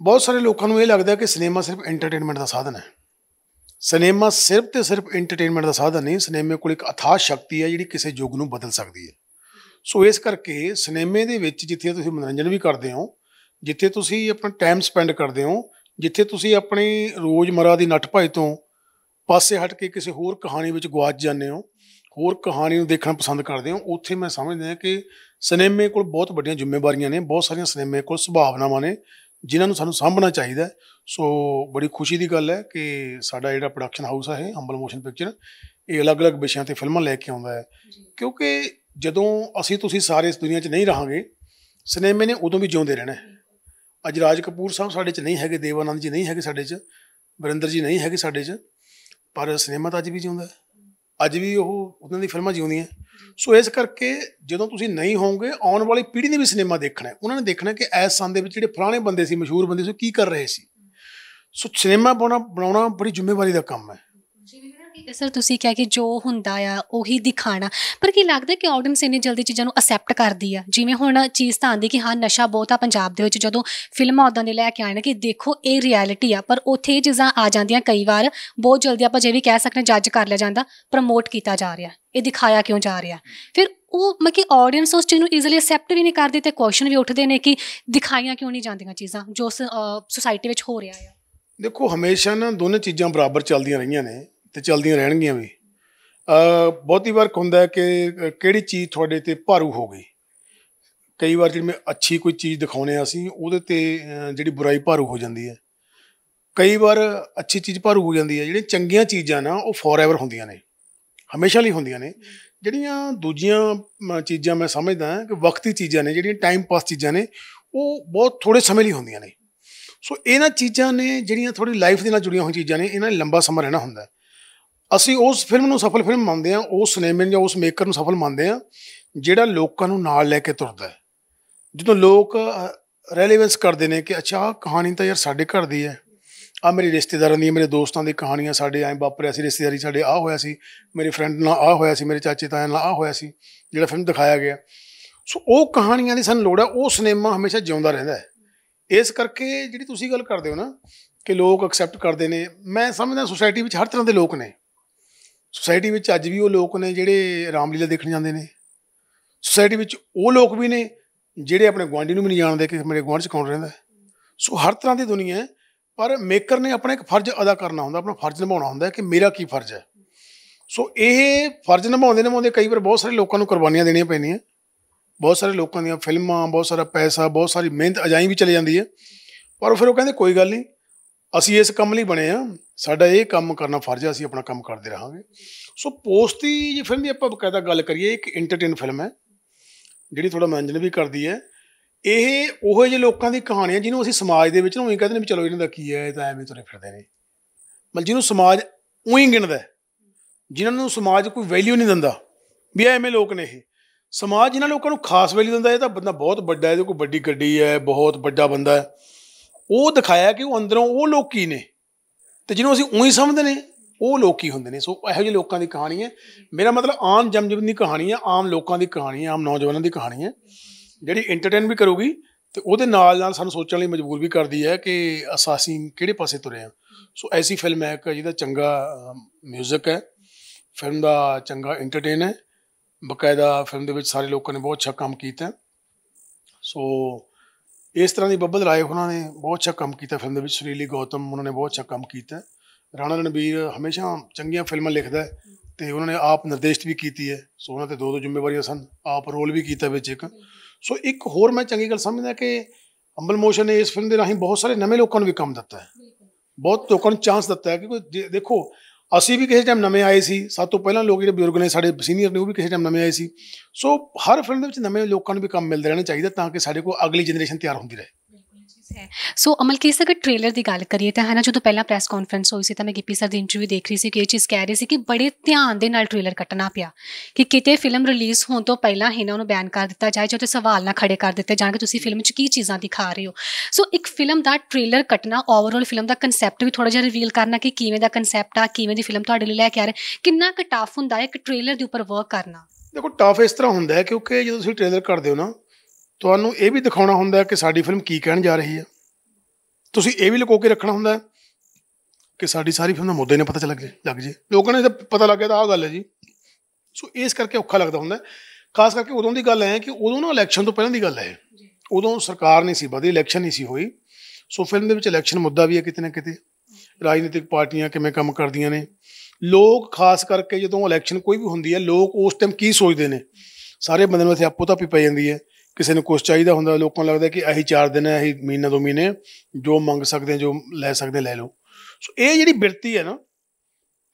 ਬਹੁਤ ਸਾਰੇ ਲੋਕਾਂ ਨੂੰ ਇਹ ਲੱਗਦਾ ਕਿ ਸਿਨੇਮਾ ਸਿਰਫ ਐਂਟਰਟੇਨਮੈਂਟ ਦਾ ਸਾਧਨ ਹੈ ਸਿਨੇਮਾ ਸਿਰਫ ਤੇ ਸਿਰਫ ਐਂਟਰਟੇਨਮੈਂਟ ਦਾ ਸਾਧਨ ਨਹੀਂ ਸਿਨੇਮੇ ਕੋਲ ਇੱਕ ਅਥਾਹ ਸ਼ਕਤੀ ਹੈ ਜਿਹੜੀ ਕਿਸੇ ਯੁੱਗ ਨੂੰ ਬਦਲ ਸਕਦੀ ਹੈ ਸੋ ਇਸ ਕਰਕੇ ਸਿਨੇਮੇ ਦੇ ਵਿੱਚ ਜਿੱਥੇ ਤੁਸੀਂ ਮਨੋਰੰਜਨ ਵੀ ਕਰਦੇ ਹੋ ਜਿੱਥੇ ਤੁਸੀਂ ਆਪਣਾ ਟਾਈਮ ਸਪੈਂਡ ਕਰਦੇ ਹੋ ਜਿੱਥੇ ਤੁਸੀਂ ਆਪਣੀ ਰੋਜ਼ਮਰਾ ਦੀ ਨਟਭਾਈ ਤੋਂ ਪਾਸੇ ਹਟ ਕੇ ਕਿਸੇ ਹੋਰ ਕਹਾਣੀ ਵਿੱਚ ਗਵਾਚ ਜਾਂਦੇ ਹੋ ਹੋਰ ਕਹਾਣੀ ਨੂੰ ਦੇਖਣਾ ਪਸੰਦ ਕਰਦੇ ਹੋ ਉੱਥੇ ਮੈਂ ਸਮਝਦਾ ਹਾਂ ਕਿ ਸਿਨੇਮੇ ਕੋਲ ਬਹੁਤ ਵੱਡੀਆਂ ਜ਼ਿੰਮੇਵਾਰੀਆਂ ਨੇ ਬਹੁਤ ਸਾਰੀਆਂ ਸਿਨੇਮੇ ਕੋਲ ਸੁਭਾਵਨਾਵਾਂ ਨੇ ਜਿਨ੍ਹਾਂ ਨੂੰ ਸਾਨੂੰ ਸਾਂਭਣਾ ਚਾਹੀਦਾ ਸੋ ਬੜੀ ਖੁਸ਼ੀ ਦੀ ਗੱਲ ਹੈ ਕਿ ਸਾਡਾ ਜਿਹੜਾ ਪ੍ਰੋਡਕਸ਼ਨ ਹਾਊਸ ਹੈ ਇਹ ਹੰਬਲ ਮੋਸ਼ਨ ਪਿਕਚਰ ਇਹ ਅਲੱਗ-ਅਲੱਗ ਵਿਸ਼ਿਆਂ ਤੇ ਫਿਲਮਾਂ ਲੈ ਕੇ ਆਉਂਦਾ ਹੈ ਕਿਉਂਕਿ ਜਦੋਂ ਅਸੀਂ ਤੁਸੀਂ ਸਾਰੇ ਇਸ ਦੁਨੀਆ 'ਚ ਨਹੀਂ ਰਹਾਂਗੇ ਸਿਨੇਮੇ ਨੇ ਉਦੋਂ ਵੀ ਜਿਉਂਦੇ ਰਹਿਣਾ ਹੈ ਅੱਜ ਰਾਜ ਕਪੂਰ ਸਾਹਿਬ ਸਾਡੇ 'ਚ ਨਹੀਂ ਹੈਗੇ ਦੇਵਾਨੰਦ ਜੀ ਨਹੀਂ ਹੈਗੇ ਸਾਡੇ 'ਚ ਵਰਿੰਦਰ ਜੀ ਨਹੀਂ ਹੈਗੇ ਸਾਡੇ 'ਚ ਪਰ ਸਿਨੇਮਾ ਤਾਂ ਅੱਜ ਵੀ ਜਿਉਂਦਾ ਅੱਜ ਵੀ ਉਹ ਉਹਨਾਂ ਦੀ ਫਿਲਮਾਂ ਜਿਉਂਦੀਆਂ ਸੋ ਇਸ ਕਰਕੇ ਜਦੋਂ ਤੁਸੀਂ ਨਹੀਂ ਹੋਵੋਗੇ ਆਉਣ ਵਾਲੀ ਪੀੜ੍ਹੀ ਨੇ ਵੀ ਸਿਨੇਮਾ ਦੇਖਣਾ ਹੈ ਉਹਨਾਂ ਨੇ ਦੇਖਣਾ ਕਿ ਐਸ ਸੰਦ ਦੇ ਵਿੱਚ ਜਿਹੜੇ ਪੁਰਾਣੇ ਬੰਦੇ ਸੀ ਮਸ਼ਹੂਰ ਬੰਦੇ ਸੀ ਕੀ ਕਰ ਰਹੇ ਸੀ ਸੋ ਸਿਨੇਮਾ ਬਣਾਉਣਾ ਬਣਾਉਣਾ ਬੜੀ ਜ਼ਿੰਮੇਵਾਰੀ ਦਾ ਕੰਮ ਹੈ
ਸਰ ਤੁਸੀਂ ਕਿਹਾ ਕਿ ਜੋ ਹੁੰਦਾ ਆ ਉਹੀ ਦਿਖਾਣਾ ਪਰ ਕੀ ਲੱਗਦਾ ਕਿ ਆਡੀਅנס ਇਹਨੇ ਜਲਦੀ ਚੀਜ਼ਾਂ ਨੂੰ ਅਸੈਪਟ ਕਰਦੀ ਆ ਜਿਵੇਂ ਹੁਣ ਚੀਜ਼ ਤਾਂ ਆਂਦੀ ਕਿ ਹਾਂ ਨਸ਼ਾ ਬਹੁਤ ਆ ਪੰਜਾਬ ਦੇ ਵਿੱਚ ਜਦੋਂ ਫਿਲਮਾਂ ਉਦਾਂ ਦੇ ਲੈ ਕੇ ਆਣ ਕਿ ਦੇਖੋ ਇਹ ਰਿਐਲਿਟੀ ਆ ਪਰ ਉਥੇ ਇਹ ਚੀਜ਼ਾਂ ਆ ਜਾਂਦੀਆਂ ਕਈ ਵਾਰ ਬਹੁਤ ਜਲਦੀ ਆਪਾਂ ਜੇ ਵੀ ਕਹਿ ਸਕਦੇ ਜੱਜ ਕਰ ਲਿਆ ਜਾਂਦਾ ਪ੍ਰਮੋਟ ਕੀਤਾ ਜਾ ਰਿਹਾ ਇਹ ਦਿਖਾਇਆ ਕਿਉਂ ਜਾ ਰਿਹਾ ਫਿਰ ਉਹ ਮੈਂ ਕਿ ਆਡੀਅנס ਉਸ ਚੀਜ਼ ਨੂੰ ਈਜ਼ੀਲੀ ਅਸੈਪਟ ਵੀ ਨਹੀਂ ਕਰਦੀ ਤੇ ਕੁਐਸਚਨ ਵੀ ਉੱਠਦੇ ਨੇ ਕਿ ਦਿਖਾਈਆਂ ਕਿਉਂ ਨਹੀਂ ਜਾਂਦੀਆਂ ਚੀਜ਼ਾਂ ਜੋ ਸੋਸਾਇਟੀ ਵਿੱਚ ਹੋ ਰਿਹਾ ਆ
ਦੇਖੋ ਹਮੇਸ਼ਾ ਨਾ ਦੋਨੇ ਚੀਜ਼ਾਂ ਬਰਾਬਰ ਚੱਲਦੀਆਂ ਰਹੀਆਂ ਨੇ ਤੇ ਚਲਦੀਆਂ ਰਹਿਣਗੀਆਂ ਵੀ ਅ ਬਹੁਤੀ ਵਾਰ ਹੁੰਦਾ ਕਿ ਕਿਹੜੀ ਚੀਜ਼ ਤੁਹਾਡੇ ਤੇ ਭਾਰੂ ਹੋ ਗਈ ਕਈ ਵਾਰ ਜਿਵੇਂ ਅੱਛੀ ਕੋਈ ਚੀਜ਼ ਦਿਖਾਉਨੇ ਆ ਅਸੀਂ ਉਹਦੇ ਤੇ ਜਿਹੜੀ ਬੁਰਾਈ ਭਾਰੂ ਹੋ ਜਾਂਦੀ ਹੈ ਕਈ ਵਾਰ ਅੱਛੀ ਚੀਜ਼ ਭਾਰੂ ਹੋ ਜਾਂਦੀ ਹੈ ਜਿਹੜੀਆਂ ਚੰਗੀਆਂ ਚੀਜ਼ਾਂ ਨਾ ਉਹ ਫੋਰਐਵਰ ਹੁੰਦੀਆਂ ਨੇ ਹਮੇਸ਼ਾ ਲਈ ਹੁੰਦੀਆਂ ਨੇ ਜਿਹੜੀਆਂ ਦੂਜੀਆਂ ਚੀਜ਼ਾਂ ਮੈਂ ਸਮਝਦਾ ਕਿ ਵਕਤੀ ਚੀਜ਼ਾਂ ਨੇ ਜਿਹੜੀਆਂ ਟਾਈਮ ਪਾਸ ਚੀਜ਼ਾਂ ਨੇ ਉਹ ਬਹੁਤ ਥੋੜੇ ਸਮੇਂ ਲਈ ਹੁੰਦੀਆਂ ਨੇ ਸੋ ਇਹਨਾਂ ਚੀਜ਼ਾਂ ਨੇ ਜਿਹੜੀਆਂ ਥੋੜੀ ਲਾਈਫ ਦੇ ਨਾਲ ਜੁੜੀਆਂ ਹੋਈਆਂ ਚੀਜ਼ਾਂ ਨੇ ਇਹਨਾਂ ਨੇ ਲੰਬਾ ਸਮਾਂ ਰਹਿਣਾ ਹੁੰਦਾ ਹੈ ਅਸੀਂ ਉਸ ਫਿਲਮ ਨੂੰ ਸਫਲ ਫਿਲਮ ਮੰਨਦੇ ਆ ਉਸ ਸਿਨੇਮੇ ਜਾਂ ਉਸ ਮੇਕਰ ਨੂੰ ਸਫਲ ਮੰਨਦੇ ਆ ਜਿਹੜਾ ਲੋਕਾਂ ਨੂੰ ਨਾਲ ਲੈ ਕੇ ਤੁਰਦਾ ਹੈ ਜਦੋਂ ਲੋਕ ਰੈਲੇਵੈਂਸ ਕਰਦੇ ਨੇ ਕਿ ਅੱਛਾ ਕਹਾਣੀ ਤਾਂ ਯਾਰ ਸਾਡੇ ਘਰ ਦੀ ਹੈ ਆ ਮੇਰੇ ਰਿਸ਼ਤੇਦਾਰਾਂ ਦੀ ਮੇਰੇ ਦੋਸਤਾਂ ਦੀ ਕਹਾਣੀਆਂ ਸਾਡੇ ਐਂ ਵਾਪਰਿਆ ਸੀ ਰਿਸ਼ਤੇਦਾਰੀ ਸਾਡੇ ਆ ਹੋਇਆ ਸੀ ਮੇਰੇ ਫਰੈਂਡ ਨਾਲ ਆ ਹੋਇਆ ਸੀ ਮੇਰੇ ਚਾਚੇ ਤਾਇਆ ਨਾਲ ਆ ਹੋਇਆ ਸੀ ਜਿਹੜਾ ਫਿਲਮ ਦਿਖਾਇਆ ਗਿਆ ਸੋ ਉਹ ਕਹਾਣੀਆਂ ਦੀ ਸਾਨੂੰ ਲੋੜ ਹੈ ਉਹ ਸਿਨੇਮਾ ਹਮੇਸ਼ਾ ਜਿਉਂਦਾ ਰਹਿੰਦਾ ਹੈ ਇਸ ਕਰਕੇ ਜਿਹੜੀ ਤੁਸੀਂ ਗੱਲ ਕਰਦੇ ਹੋ ਨਾ ਕਿ ਲੋਕ ਐਕਸੈਪਟ ਕਰਦੇ ਨੇ ਮੈਂ ਸਮਝਦਾ ਸੋਸਾਇਟੀ ਵਿੱਚ ਹਰ ਤਰ੍ਹਾਂ ਦੇ ਲੋਕ ਨੇ ਸੋਸਾਇਟੀ ਵਿੱਚ ਅੱਜ ਵੀ ਉਹ ਲੋਕ ਨੇ ਜਿਹੜੇ ਰਾਮਲੀਲਾ ਦੇਖਣ ਜਾਂਦੇ ਨੇ ਸੋਸਾਇਟੀ ਵਿੱਚ ਉਹ ਲੋਕ ਵੀ ਨੇ ਜਿਹੜੇ ਆਪਣੇ ਗਵਾਂਢੀ ਨੂੰ ਵੀ ਨਹੀਂ ਜਾਣਦੇ ਕਿ ਮੇਰੇ ਗਵਾਂਢ 'ਚ ਕੌਣ ਰਹਿੰਦਾ ਸੋ ਹਰ ਤਰ੍ਹਾਂ ਦੀ ਦੁਨੀਆ ਹੈ ਪਰ ਮੇਕਰ ਨੇ ਆਪਣਾ ਇੱਕ ਫਰਜ਼ ਅਦਾ ਕਰਨਾ ਹੁੰਦਾ ਆਪਣਾ ਫਰਜ਼ ਨਿਭਾਉਣਾ ਹੁੰਦਾ ਕਿ ਮੇਰਾ ਕੀ ਫਰਜ਼ ਹੈ ਸੋ ਇਹ ਫਰਜ਼ ਨਿਭਾਉਂਦੇ ਨਿਭਾਉਂਦੇ ਕਈ ਵਾਰ ਬਹੁਤ ਸਾਰੇ ਲੋਕਾਂ ਨੂੰ ਕੁਰਬਾਨੀਆਂ ਦੇਣੀਆਂ ਪੈਂਦੀਆਂ ਬਹੁਤ ਸਾਰੇ ਲੋਕਾਂ ਦੀਆਂ ਫਿਲਮਾਂ ਬਹੁਤ ਸਾਰਾ ਪੈਸਾ ਬਹੁਤ ਸਾਰੀ ਮਿਹਨਤ ਅਜਾਈ ਵੀ ਚਲੇ ਜਾਂਦੀ ਹੈ ਪਰ ਫਿਰ ਉਹ ਕਹਿੰਦੇ ਕੋਈ ਗੱਲ ਨਹੀਂ ਅਸੀਂ ਇਸ ਕੰਮ ਲਈ ਬਣੇ ਆ ਸਾਡਾ ਇਹ ਕੰਮ ਕਰਨਾ ਫਰਜ਼ ਹੈ ਅਸੀਂ ਆਪਣਾ ਕੰਮ ਕਰਦੇ ਰਹਾਂਗੇ ਸੋ ਪੋਸਤੀ ਦੀ ਫਿਲਮ ਦੀ ਆਪਾਂ ਬਕਾਇਦਾ ਗੱਲ ਕਰੀਏ ਇੱਕ ਐਂਟਰਟੇਨ ਫਿਲਮ ਹੈ ਜਿਹੜੀ ਥੋੜਾ ਮਨੋਰੰਜਨ ਵੀ ਕਰਦੀ ਹੈ ਇਹ ਉਹੋ ਜਿਹੇ ਲੋਕਾਂ ਦੀ ਕਹਾਣੀਆਂ ਜਿਹਨੂੰ ਅਸੀਂ ਸਮਾਜ ਦੇ ਵਿੱਚ ਨੂੰ ਉਹੀ ਕਹਿੰਦੇ ਨੇ ਵੀ ਚਲੋ ਇਹਨਾਂ ਦਾ ਕੀ ਹੈ ਇਹ ਤਾਂ ਐਵੇਂ ਤੁਰੇ ਫਿਰਦੇ ਨੇ ਮਤਲਬ ਜਿਹਨੂੰ ਸਮਾਜ ਉਹੀ ਗਿਣਦਾ ਜਿਨ੍ਹਾਂ ਨੂੰ ਸਮਾਜ ਕੋਈ ਵੈਲਿਊ ਨਹੀਂ ਦਿੰਦਾ ਵੀ ਐਵੇਂ ਲੋਕ ਨੇ ਇਹ ਸਮਾਜ ਜਿਨ੍ਹਾਂ ਲੋਕਾਂ ਨੂੰ ਖਾਸ ਵੈਲਿਊ ਦਿੰਦਾ ਇਹ ਤਾਂ ਬੰਦਾ ਬਹੁਤ ਵੱਡਾ ਹੈ ਇਹਦੇ ਕੋਈ ਵੱਡੀ ਗੱਡੀ ਹੈ ਬਹੁਤ ਵੱਡਾ ਬੰਦਾ ਹੈ ਉਹ ਦਿਖਾਇਆ ਕਿ ਉਹ ਅੰਦਰੋਂ ਉਹ ਲੋਕ ਕੀ ਨੇ ਤੇ ਜਿਹਨੂੰ ਅਸੀਂ ਉਹੀ ਸਮਝਦੇ ਨੇ ਉਹ ਲੋਕ ਹੀ ਹੁੰਦੇ ਨੇ ਸੋ ਇਹੋ ਜਿਹੇ ਲੋਕਾਂ ਦੀ ਕਹਾਣੀ ਹੈ ਮੇਰਾ ਮਤਲਬ ਆਮ ਜਮਜਮ ਦੀ ਕਹਾਣੀ ਹੈ ਆਮ ਲੋਕਾਂ ਦੀ ਕਹਾਣੀ ਹੈ ਆਮ ਨੌਜਵਾਨਾਂ ਦੀ ਕਹਾਣੀ ਹੈ ਜਿਹੜੀ ਐਂਟਰਟੇਨ ਵੀ ਕਰੂਗੀ ਤੇ ਉਹਦੇ ਨਾਲ ਨਾਲ ਸਾਨੂੰ ਸੋਚਣ ਲਈ ਮਜਬੂਰ ਵੀ ਕਰਦੀ ਹੈ ਕਿ ਅਸਾਸੀ ਕਿਹੜੇ ਪਾਸੇ ਤੁਰੇ ਆ ਸੋ ਐਸੀ ਫਿਲਮ ਹੈ ਕਿ ਜਿਹਦਾ ਚੰਗਾ 뮤직 ਹੈ ਫਿਲਮ ਦਾ ਚੰਗਾ ਐਂਟਰਟੇਨ ਹੈ ਬਕਾਇਦਾ ਫਿਲਮ ਦੇ ਵਿੱਚ ਸਾਰੇ ਲੋਕਾਂ ਨੇ ਬਹੁਤ ਅੱਛਾ ਕੰਮ ਕੀਤਾ ਸੋ ਇਸ ਤਰ੍ਹਾਂ ਦੀ ਬੱਬਲ ਰਾਏ ਉਹਨਾਂ ਨੇ ਬਹੁਤ ਅੱਛਾ ਕੰਮ ਕੀਤਾ ਫਿਲਮ ਦੇ ਵਿੱਚ ਸੁਰੀਲੀ ਗੌਤਮ ਉਹਨਾਂ ਨੇ ਬਹੁਤ ਅੱਛਾ ਕੰਮ ਕੀਤਾ ਰਾਣਾ ਰਣਵੀਰ ਹਮੇਸ਼ਾ ਚੰਗੀਆਂ ਫਿਲਮਾਂ ਲਿਖਦਾ ਹੈ ਤੇ ਉਹਨਾਂ ਨੇ ਆਪ ਨਿਰਦੇਸ਼ਤ ਵੀ ਕੀਤੀ ਹੈ ਸੋ ਉਹਨਾਂ ਤੇ ਦੋ ਦੋ ਜ਼ਿੰਮੇਵਾਰੀਆਂ ਸਨ ਆਪ ਰੋਲ ਵੀ ਕੀਤਾ ਵਿੱਚ ਇੱਕ ਸੋ ਇੱਕ ਹੋਰ ਮੈਂ ਚੰਗੀ ਗੱਲ ਸਮਝਦਾ ਕਿ ਅੰਬਲ ਮੋਸ਼ਨ ਨੇ ਇਸ ਫਿਲਮ ਦੇ ਰਾਹੀਂ ਬਹੁਤ ਸਾਰੇ ਨਵੇਂ ਲੋਕਾਂ ਨੂੰ ਵੀ ਕੰਮ ਦਿੱਤਾ ਹੈ ਬਹੁਤ ਲੋਕਾਂ ਨੂੰ ਚਾਂਸ ਦਿੱਤਾ ਹੈ ਕਿ ਕੋਈ ਦੇਖੋ ਅਸੀਂ ਵੀ ਕਿਸੇ ਟਾਈਮ ਨਵੇਂ ਆਏ ਸੀ ਸਭ ਤੋਂ ਪਹਿਲਾਂ ਲੋਕ ਜਿਹੜੇ ਬਜ਼ੁਰਗ ਨੇ ਸਾਡੇ ਸੀਨੀਅਰ ਨੇ ਉਹ ਵੀ ਕਿਸੇ ਟਾਈਮ ਨਵੇਂ ਆਏ ਸੀ ਸੋ ਹਰ ਫਿਲਮ ਦੇ ਵਿੱਚ ਨਵੇਂ ਲੋਕਾਂ ਨੂੰ ਵੀ ਕੰਮ ਮਿਲਦੇ ਰਹਿਣਾ ਚਾਹੀਦਾ ਤਾਂ ਕਿ ਸਾਡੇ ਕੋਲ ਅਗਲੀ ਜਨਰੇਸ਼ਨ ਤਿਆਰ ਹੁੰਦੀ ਰਹੇ
ਹੈ ਸੋ ਅਮਲ ਕੇਸ ਅਗਰ ਟ੍ਰੇਲਰ ਦੀ ਗੱਲ ਕਰੀਏ ਤਾਂ ਹੈ ਨਾ ਜਦੋਂ ਪਹਿਲਾਂ ਪ੍ਰੈਸ ਕਾਨਫਰੰਸ ਹੋਈ ਸੀ ਤਾਂ ਮੈਂ ਗਿੱਪੀ ਸਰ ਦੀ ਇੰਟਰਵਿਊ ਦੇਖ ਰਹੀ ਸੀ ਕਿ ਇਹ ਚੀਜ਼ ਕਹਿ ਰਹੇ ਸੀ ਕਿ ਬੜੇ ਧਿਆਨ ਦੇ ਨਾਲ ਟ੍ਰੇਲਰ ਕੱਟਣਾ ਪਿਆ ਕਿ ਕਿਤੇ ਫਿਲਮ ਰਿਲੀਜ਼ ਹੋਣ ਤੋਂ ਪਹਿਲਾਂ ਇਹਨਾਂ ਨੂੰ ਬੈਨ ਕਰ ਦਿੱਤਾ ਜਾਏ ਜਾਂ ਤੇ ਸਵਾਲ ਨਾ ਖੜੇ ਕਰ ਦਿੱਤੇ ਜਾਣ ਕਿ ਤੁਸੀਂ ਫਿਲਮ 'ਚ ਕੀ ਚੀਜ਼ਾਂ ਦਿਖਾ ਰਹੇ ਹੋ ਸੋ ਇੱਕ ਫਿਲਮ ਦਾ ਟ੍ਰੇਲਰ ਕੱਟਣਾ ਓਵਰਆਲ ਫਿਲਮ ਦਾ ਕਨਸੈਪਟ ਵੀ ਥੋੜਾ ਜਿਹਾ ਰਿਵੀਲ ਕਰਨਾ ਕਿ ਕਿਵੇਂ ਦਾ ਕਨਸੈਪਟ ਆ ਕਿਵੇਂ ਦੀ ਫਿਲਮ ਤੁਹਾਡੇ ਲਈ ਲੈ ਕੇ ਆ ਰਹੇ ਕਿੰਨਾ ਕਟਾਫ ਹੁੰਦਾ ਹੈ ਇੱਕ ਟ੍ਰੇਲਰ ਦੇ ਉੱਪਰ ਵਰਕ ਕਰਨਾ
ਦੇਖੋ ਟਾਫ ਇਸ ਤਰ੍ਹਾਂ ਹੁੰਦਾ ਹੈ ਕਿਉਂਕਿ ਜਦੋਂ ਤੁਸੀਂ ਟ੍ਰੇਲਰ ਕੱਢਦੇ ਹੋ ਨਾ ਤੁਹਾਨੂੰ ਇਹ ਵੀ ਦਿਖਾਉਣਾ ਹੁੰਦਾ ਕਿ ਸਾਡੀ ਫਿਲਮ ਕੀ ਕਹਿਣ ਜਾ ਰਹੀ ਹੈ ਤੁਸੀਂ ਇਹ ਵੀ ਲੁਕੋ ਕੇ ਰੱਖਣਾ ਹੁੰਦਾ ਕਿ ਸਾਡੀ ਸਾਰੀ ਫਿਲਮ ਦਾ ਮੁੱਦੇ ਨੇ ਪਤਾ ਚੱਲ ਜੇ ਲੱਗ ਜੇ ਲੋਕਾਂ ਨੇ ਪਤਾ ਲੱਗ ਗਿਆ ਤਾਂ ਆਹ ਗੱਲ ਹੈ ਜੀ ਸੋ ਇਸ ਕਰਕੇ ਔਖਾ ਲੱਗਦਾ ਹੁੰਦਾ ਖਾਸ ਕਰਕੇ ਉਦੋਂ ਦੀ ਗੱਲ ਹੈ ਕਿ ਉਦੋਂ ਨਾ ਇਲੈਕਸ਼ਨ ਤੋਂ ਪਹਿਲਾਂ ਦੀ ਗੱਲ ਹੈ ਉਦੋਂ ਸਰਕਾਰ ਨਹੀਂ ਸੀ ਬਦਲੀ ਇਲੈਕਸ਼ਨ ਨਹੀਂ ਸੀ ਹੋਈ ਸੋ ਫਿਲਮ ਦੇ ਵਿੱਚ ਇਲੈਕਸ਼ਨ ਮੁੱਦਾ ਵੀ ਹੈ ਕਿਤੇ ਨਾ ਕਿਤੇ ਰਾਜਨੀਤਿਕ ਪਾਰਟੀਆਂ ਕਿਵੇਂ ਕੰਮ ਕਰਦੀਆਂ ਨੇ ਲੋਕ ਖਾਸ ਕਰਕੇ ਜਦੋਂ ਇਲੈਕਸ਼ਨ ਕੋਈ ਵੀ ਹੁੰਦੀ ਹੈ ਲੋਕ ਉਸ ਟਾਈਮ ਕੀ ਸੋਚਦੇ ਨੇ ਸਾਰੇ ਬੰਦੇ ਨੂੰ ਇੱਥੇ ਆਪੋ ਤਾਂ ਪੀ ਪੈ ਜਾਂਦੀ ਹੈ ਕਿਸੇ ਨੂੰ ਕੁਝ ਚਾਹੀਦਾ ਹੁੰਦਾ ਲੋਕਾਂ ਨੂੰ ਲੱਗਦਾ ਕਿ ਆਹੀ 4 ਦਿਨ ਹੈ ਆਹੀ ਮਹੀਨਾ ਦੋ ਮਹੀਨੇ ਜੋ ਮੰਗ ਸਕਦੇ ਜੋ ਲੈ ਸਕਦੇ ਲੈ ਲਓ ਸੋ ਇਹ ਜਿਹੜੀ ਬਿਰਤੀ ਹੈ ਨਾ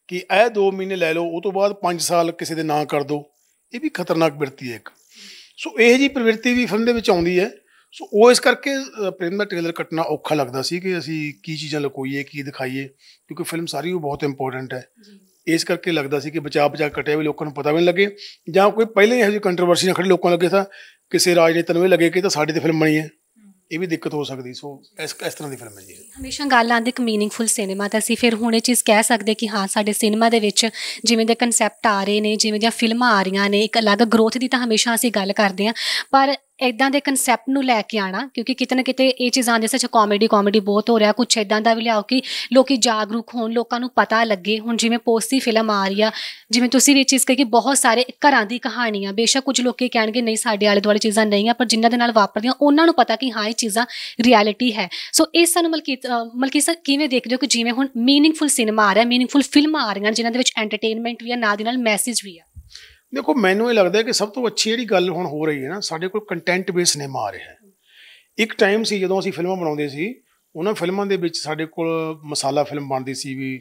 ਕਿ ਇਹ 2 ਮਹੀਨੇ ਲੈ ਲਓ ਉਹ ਤੋਂ ਬਾਅਦ 5 ਸਾਲ ਕਿਸੇ ਦੇ ਨਾਂ ਕਰ ਦਿਓ ਇਹ ਵੀ ਖਤਰਨਾਕ ਬਿਰਤੀ ਹੈ ਇੱਕ ਸੋ ਇਹ ਜੀ ਪ੍ਰਵਿਰਤੀ ਵੀ ਫਿਲਮ ਦੇ ਵਿੱਚ ਆਉਂਦੀ ਹੈ ਸੋ ਉਹ ਇਸ ਕਰਕੇ ਪ੍ਰੇਮ ਦਾ ਟ੍ਰੇਲਰ ਕੱਟਣਾ ਔਖਾ ਲੱਗਦਾ ਸੀ ਕਿ ਅਸੀਂ ਕੀ ਚੀਜ਼ਾਂ ਲਕੋਈਏ ਕੀ ਦਿਖਾਈਏ ਕਿਉਂਕਿ ਫਿਲਮ ਸਾਰੀ ਉਹ ਬਹੁਤ ਇੰਪੋਰਟੈਂਟ ਹੈ ਇਸ ਕਰਕੇ ਲੱਗਦਾ ਸੀ ਕਿ ਬਚਾ ਬਚਾ ਕਟਿਆ ਵੀ ਲੋਕਾਂ ਨੂੰ ਪਤਾ ਵੀ ਨਹੀਂ ਲੱਗੇ ਜਾਂ ਕੋਈ ਪਹਿਲੇ ਹੀ ਜਿਹੀ ਕੰਟਰੋਵਰਸੀ ਨਾਲ ਖੜੇ ਲੋਕਾਂ ਲੱਗੇ ਤਾਂ ਕਿਸੇ ਰਾਜਨੇਤਾ ਨੂੰ ਇਹ ਲੱਗੇ ਕਿ ਤਾਂ ਸਾਡੀ ਤੇ ਫਿਲਮ ਬਣੀ ਹੈ ਇਹ ਵੀ ਦਿੱਕਤ ਹੋ ਸਕਦੀ ਸੋ ਇਸ ਇਸ ਤਰ੍ਹਾਂ ਦੀ ਫਿਲਮ ਹੈ ਜੀ
ਹਮੇਸ਼ਾ ਗੱਲ ਆਂਦੀ ਇੱਕ मीनिंगफुल ਸਿਨੇਮਾ ਤਾਂ ਅਸੀਂ ਫਿਰ ਹੁਣ ਇਹ ਚੀਜ਼ ਕਹਿ ਸਕਦੇ ਕਿ ਹਾਂ ਸਾਡੇ ਸਿਨੇਮਾ ਦੇ ਵਿੱਚ ਜਿਵੇਂ ਦੇ ਕਨਸੈਪਟ ਆ ਰਹੇ ਨੇ ਜਿਵੇਂ ਦੀਆਂ ਫਿਲਮਾਂ ਆ ਰਹੀਆਂ ਨੇ ਇੱਕ ਅਲੱਗ ਗਰੋਥ ਦੀ ਤਾਂ ਹਮੇਸ਼ਾ ਅਸੀਂ ਗੱਲ ਕਰਦੇ ਆਂ ਪਰ ਇਦਾਂ ਦੇ ਕਨਸੈਪਟ ਨੂੰ ਲੈ ਕੇ ਆਣਾ ਕਿਉਂਕਿ ਕਿਤੇ ਨਾ ਕਿਤੇ ਇਹ ਚੀਜ਼ਾਂ ਦੇ ਸੱਚ ਕਾਮੇਡੀ ਕਾਮੇਡੀ ਬਹੁਤ ਹੋ ਰਿਹਾ ਕੁਝ ਇਦਾਂ ਦਾ ਵੀ ਲਿਆਓ ਕਿ ਲੋਕੀ ਜਾਗਰੂਕ ਹੋਣ ਲੋਕਾਂ ਨੂੰ ਪਤਾ ਲੱਗੇ ਹੁਣ ਜਿਵੇਂ ਪੋਸਤੀ ਫਿਲਮ ਆ ਰਹੀ ਆ ਜਿਵੇਂ ਤੁਸੀਂ ਵੀ ਇਹ ਚੀਜ਼ ਕਹੀ ਕਿ ਬਹੁਤ ਸਾਰੇ ਘਰਾਂ ਦੀ ਕਹਾਣੀਆਂ ਬੇਸ਼ੱਕ ਕੁਝ ਲੋਕੀ ਕਹਿਣਗੇ ਨਹੀਂ ਸਾਡੇ ਆਲੇ ਦੁਆਲੇ ਚੀਜ਼ਾਂ ਨਹੀਂ ਆ ਪਰ ਜਿਨ੍ਹਾਂ ਦੇ ਨਾਲ ਵਾਪਰਦੀਆਂ ਉਹਨਾਂ ਨੂੰ ਪਤਾ ਕਿ ਹਾਂ ਇਹ ਚੀਜ਼ਾਂ ਰਿਐਲਿਟੀ ਹੈ ਸੋ ਇਹ ਸਾਨੂੰ ਮਲਕੀ ਮਲਕੀ ਸਰ ਕਿਵੇਂ ਦੇਖਦੇ ਹੋ ਕਿ ਜਿਵੇਂ ਹੁਣ मीनिंगफुल ਸਿਨੇਮਾ ਆ ਰਿਹਾ मीनिंगफुल ਫਿਲਮਾਂ ਆ ਰਹੀਆਂ ਜਿਨ੍ਹਾਂ ਦੇ ਵਿੱਚ ਐਂਟਰਟੇਨਮੈਂਟ ਵੀ ਆ ਨਾਲ ਦੇ ਨਾਲ ਮੈਸੇਜ ਵੀ ਆ
ਦੇਖੋ ਮੈਨੂੰ ਇਹ ਲੱਗਦਾ ਕਿ ਸਭ ਤੋਂ ਅੱਛੀ ਜਿਹੜੀ ਗੱਲ ਹੁਣ ਹੋ ਰਹੀ ਹੈ ਨਾ ਸਾਡੇ ਕੋਲ ਕੰਟੈਂਟ ਬੇਸ ਸਿਨੇਮਾ ਆ ਰਿਹਾ ਹੈ ਇੱਕ ਟਾਈਮ ਸੀ ਜਦੋਂ ਅਸੀਂ ਫਿਲਮਾਂ ਬਣਾਉਂਦੇ ਸੀ ਉਹਨਾਂ ਫਿਲਮਾਂ ਦੇ ਵਿੱਚ ਸਾਡੇ ਕੋਲ ਮਸਾਲਾ ਫਿਲਮ ਬਣਦੀ ਸੀ ਵੀ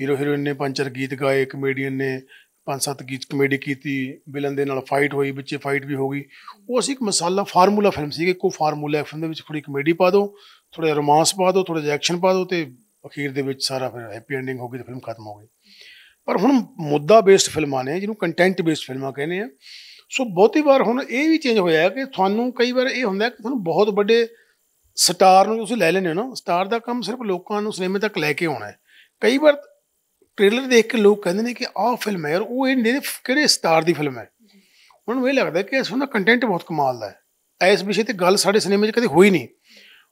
ਹੀਰੋ ਹੀਰੋਇਨ ਨੇ ਪੰਜ ਚਾਰ ਗੀਤ ਗਾਏ ਕਮੇਡੀਅਨ ਨੇ ਪੰਜ ਸੱਤ ਗੀਤ ਕਮੇਡੀ ਕੀਤੀ ਵਿਲਨ ਦੇ ਨਾਲ ਫਾਈਟ ਹੋਈ ਵਿੱਚੇ ਫਾਈਟ ਵੀ ਹੋ ਗਈ ਉਹ ਅਸੀਂ ਇੱਕ ਮਸਾਲਾ ਫਾਰਮੂਲਾ ਫਿਲਮ ਸੀ ਕਿ ਕੋ ਫਾਰਮੂਲਾ ਫਿਲਮ ਦੇ ਵਿੱਚ ਥੋੜੀ ਕਮੇਡੀ ਪਾ ਦਿਓ ਥੋੜਾ ਰੋਮਾਂਸ ਪਾ ਦਿਓ ਥੋੜਾ ਜਿਹਾ ਐਕਸ਼ਨ ਪਾ ਦਿਓ ਤੇ ਅਖੀਰ ਦੇ ਵਿੱਚ ਸਾਰਾ ਫਿਰ ਹੈਪੀ ਐਂਡਿੰਗ ਹੋ ਗਈ ਤੇ ਫਿਲਮ ਖਤਮ ਹੋ ਗਈ ਪਰ ਹੁਣ ਮੁੱਦਾ ਬੇਸਡ ਫਿਲਮਾਂ ਨੇ ਜਿਹਨੂੰ ਕੰਟੈਂਟ ਬੇਸਡ ਫਿਲਮਾਂ ਕਹਿੰਦੇ ਆ ਸੋ ਬਹੁਤੀ ਵਾਰ ਹੁਣ ਇਹ ਵੀ ਚੇਂਜ ਹੋਇਆ ਹੈ ਕਿ ਤੁਹਾਨੂੰ ਕਈ ਵਾਰ ਇਹ ਹੁੰਦਾ ਕਿ ਤੁਹਾਨੂੰ ਬਹੁਤ ਵੱਡੇ ਸਟਾਰ ਨੂੰ ਤੁਸੀਂ ਲੈ ਲੈਣੇ ਨਾ ਸਟਾਰ ਦਾ ਕੰਮ ਸਿਰਫ ਲੋਕਾਂ ਨੂੰ ਸਿਨੇਮੇ ਤੱਕ ਲੈ ਕੇ ਆਉਣਾ ਹੈ ਕਈ ਵਾਰ ਟ੍ਰੇਲਰ ਦੇਖ ਕੇ ਲੋਕ ਕਹਿੰਦੇ ਨੇ ਕਿ ਆਹ ਫਿਲਮ ਹੈ ਯਾਰ ਉਹ ਇਹ ਨਹੀਂ ਕਿਹੜੇ ਸਟਾਰ ਦੀ ਫਿਲਮ ਹੈ ਉਹਨਾਂ ਨੂੰ ਇਹ ਲੱਗਦਾ ਕਿ ਇਸ ਦਾ ਕੰਟੈਂਟ ਬਹੁਤ ਕਮਾਲ ਦਾ ਹੈ ਇਸ ਵਿਸ਼ੇ ਤੇ ਗੱਲ ਸਾਡੇ ਸਿਨੇਮੇ 'ਚ ਕਦੇ ਹੋਈ ਨਹੀਂ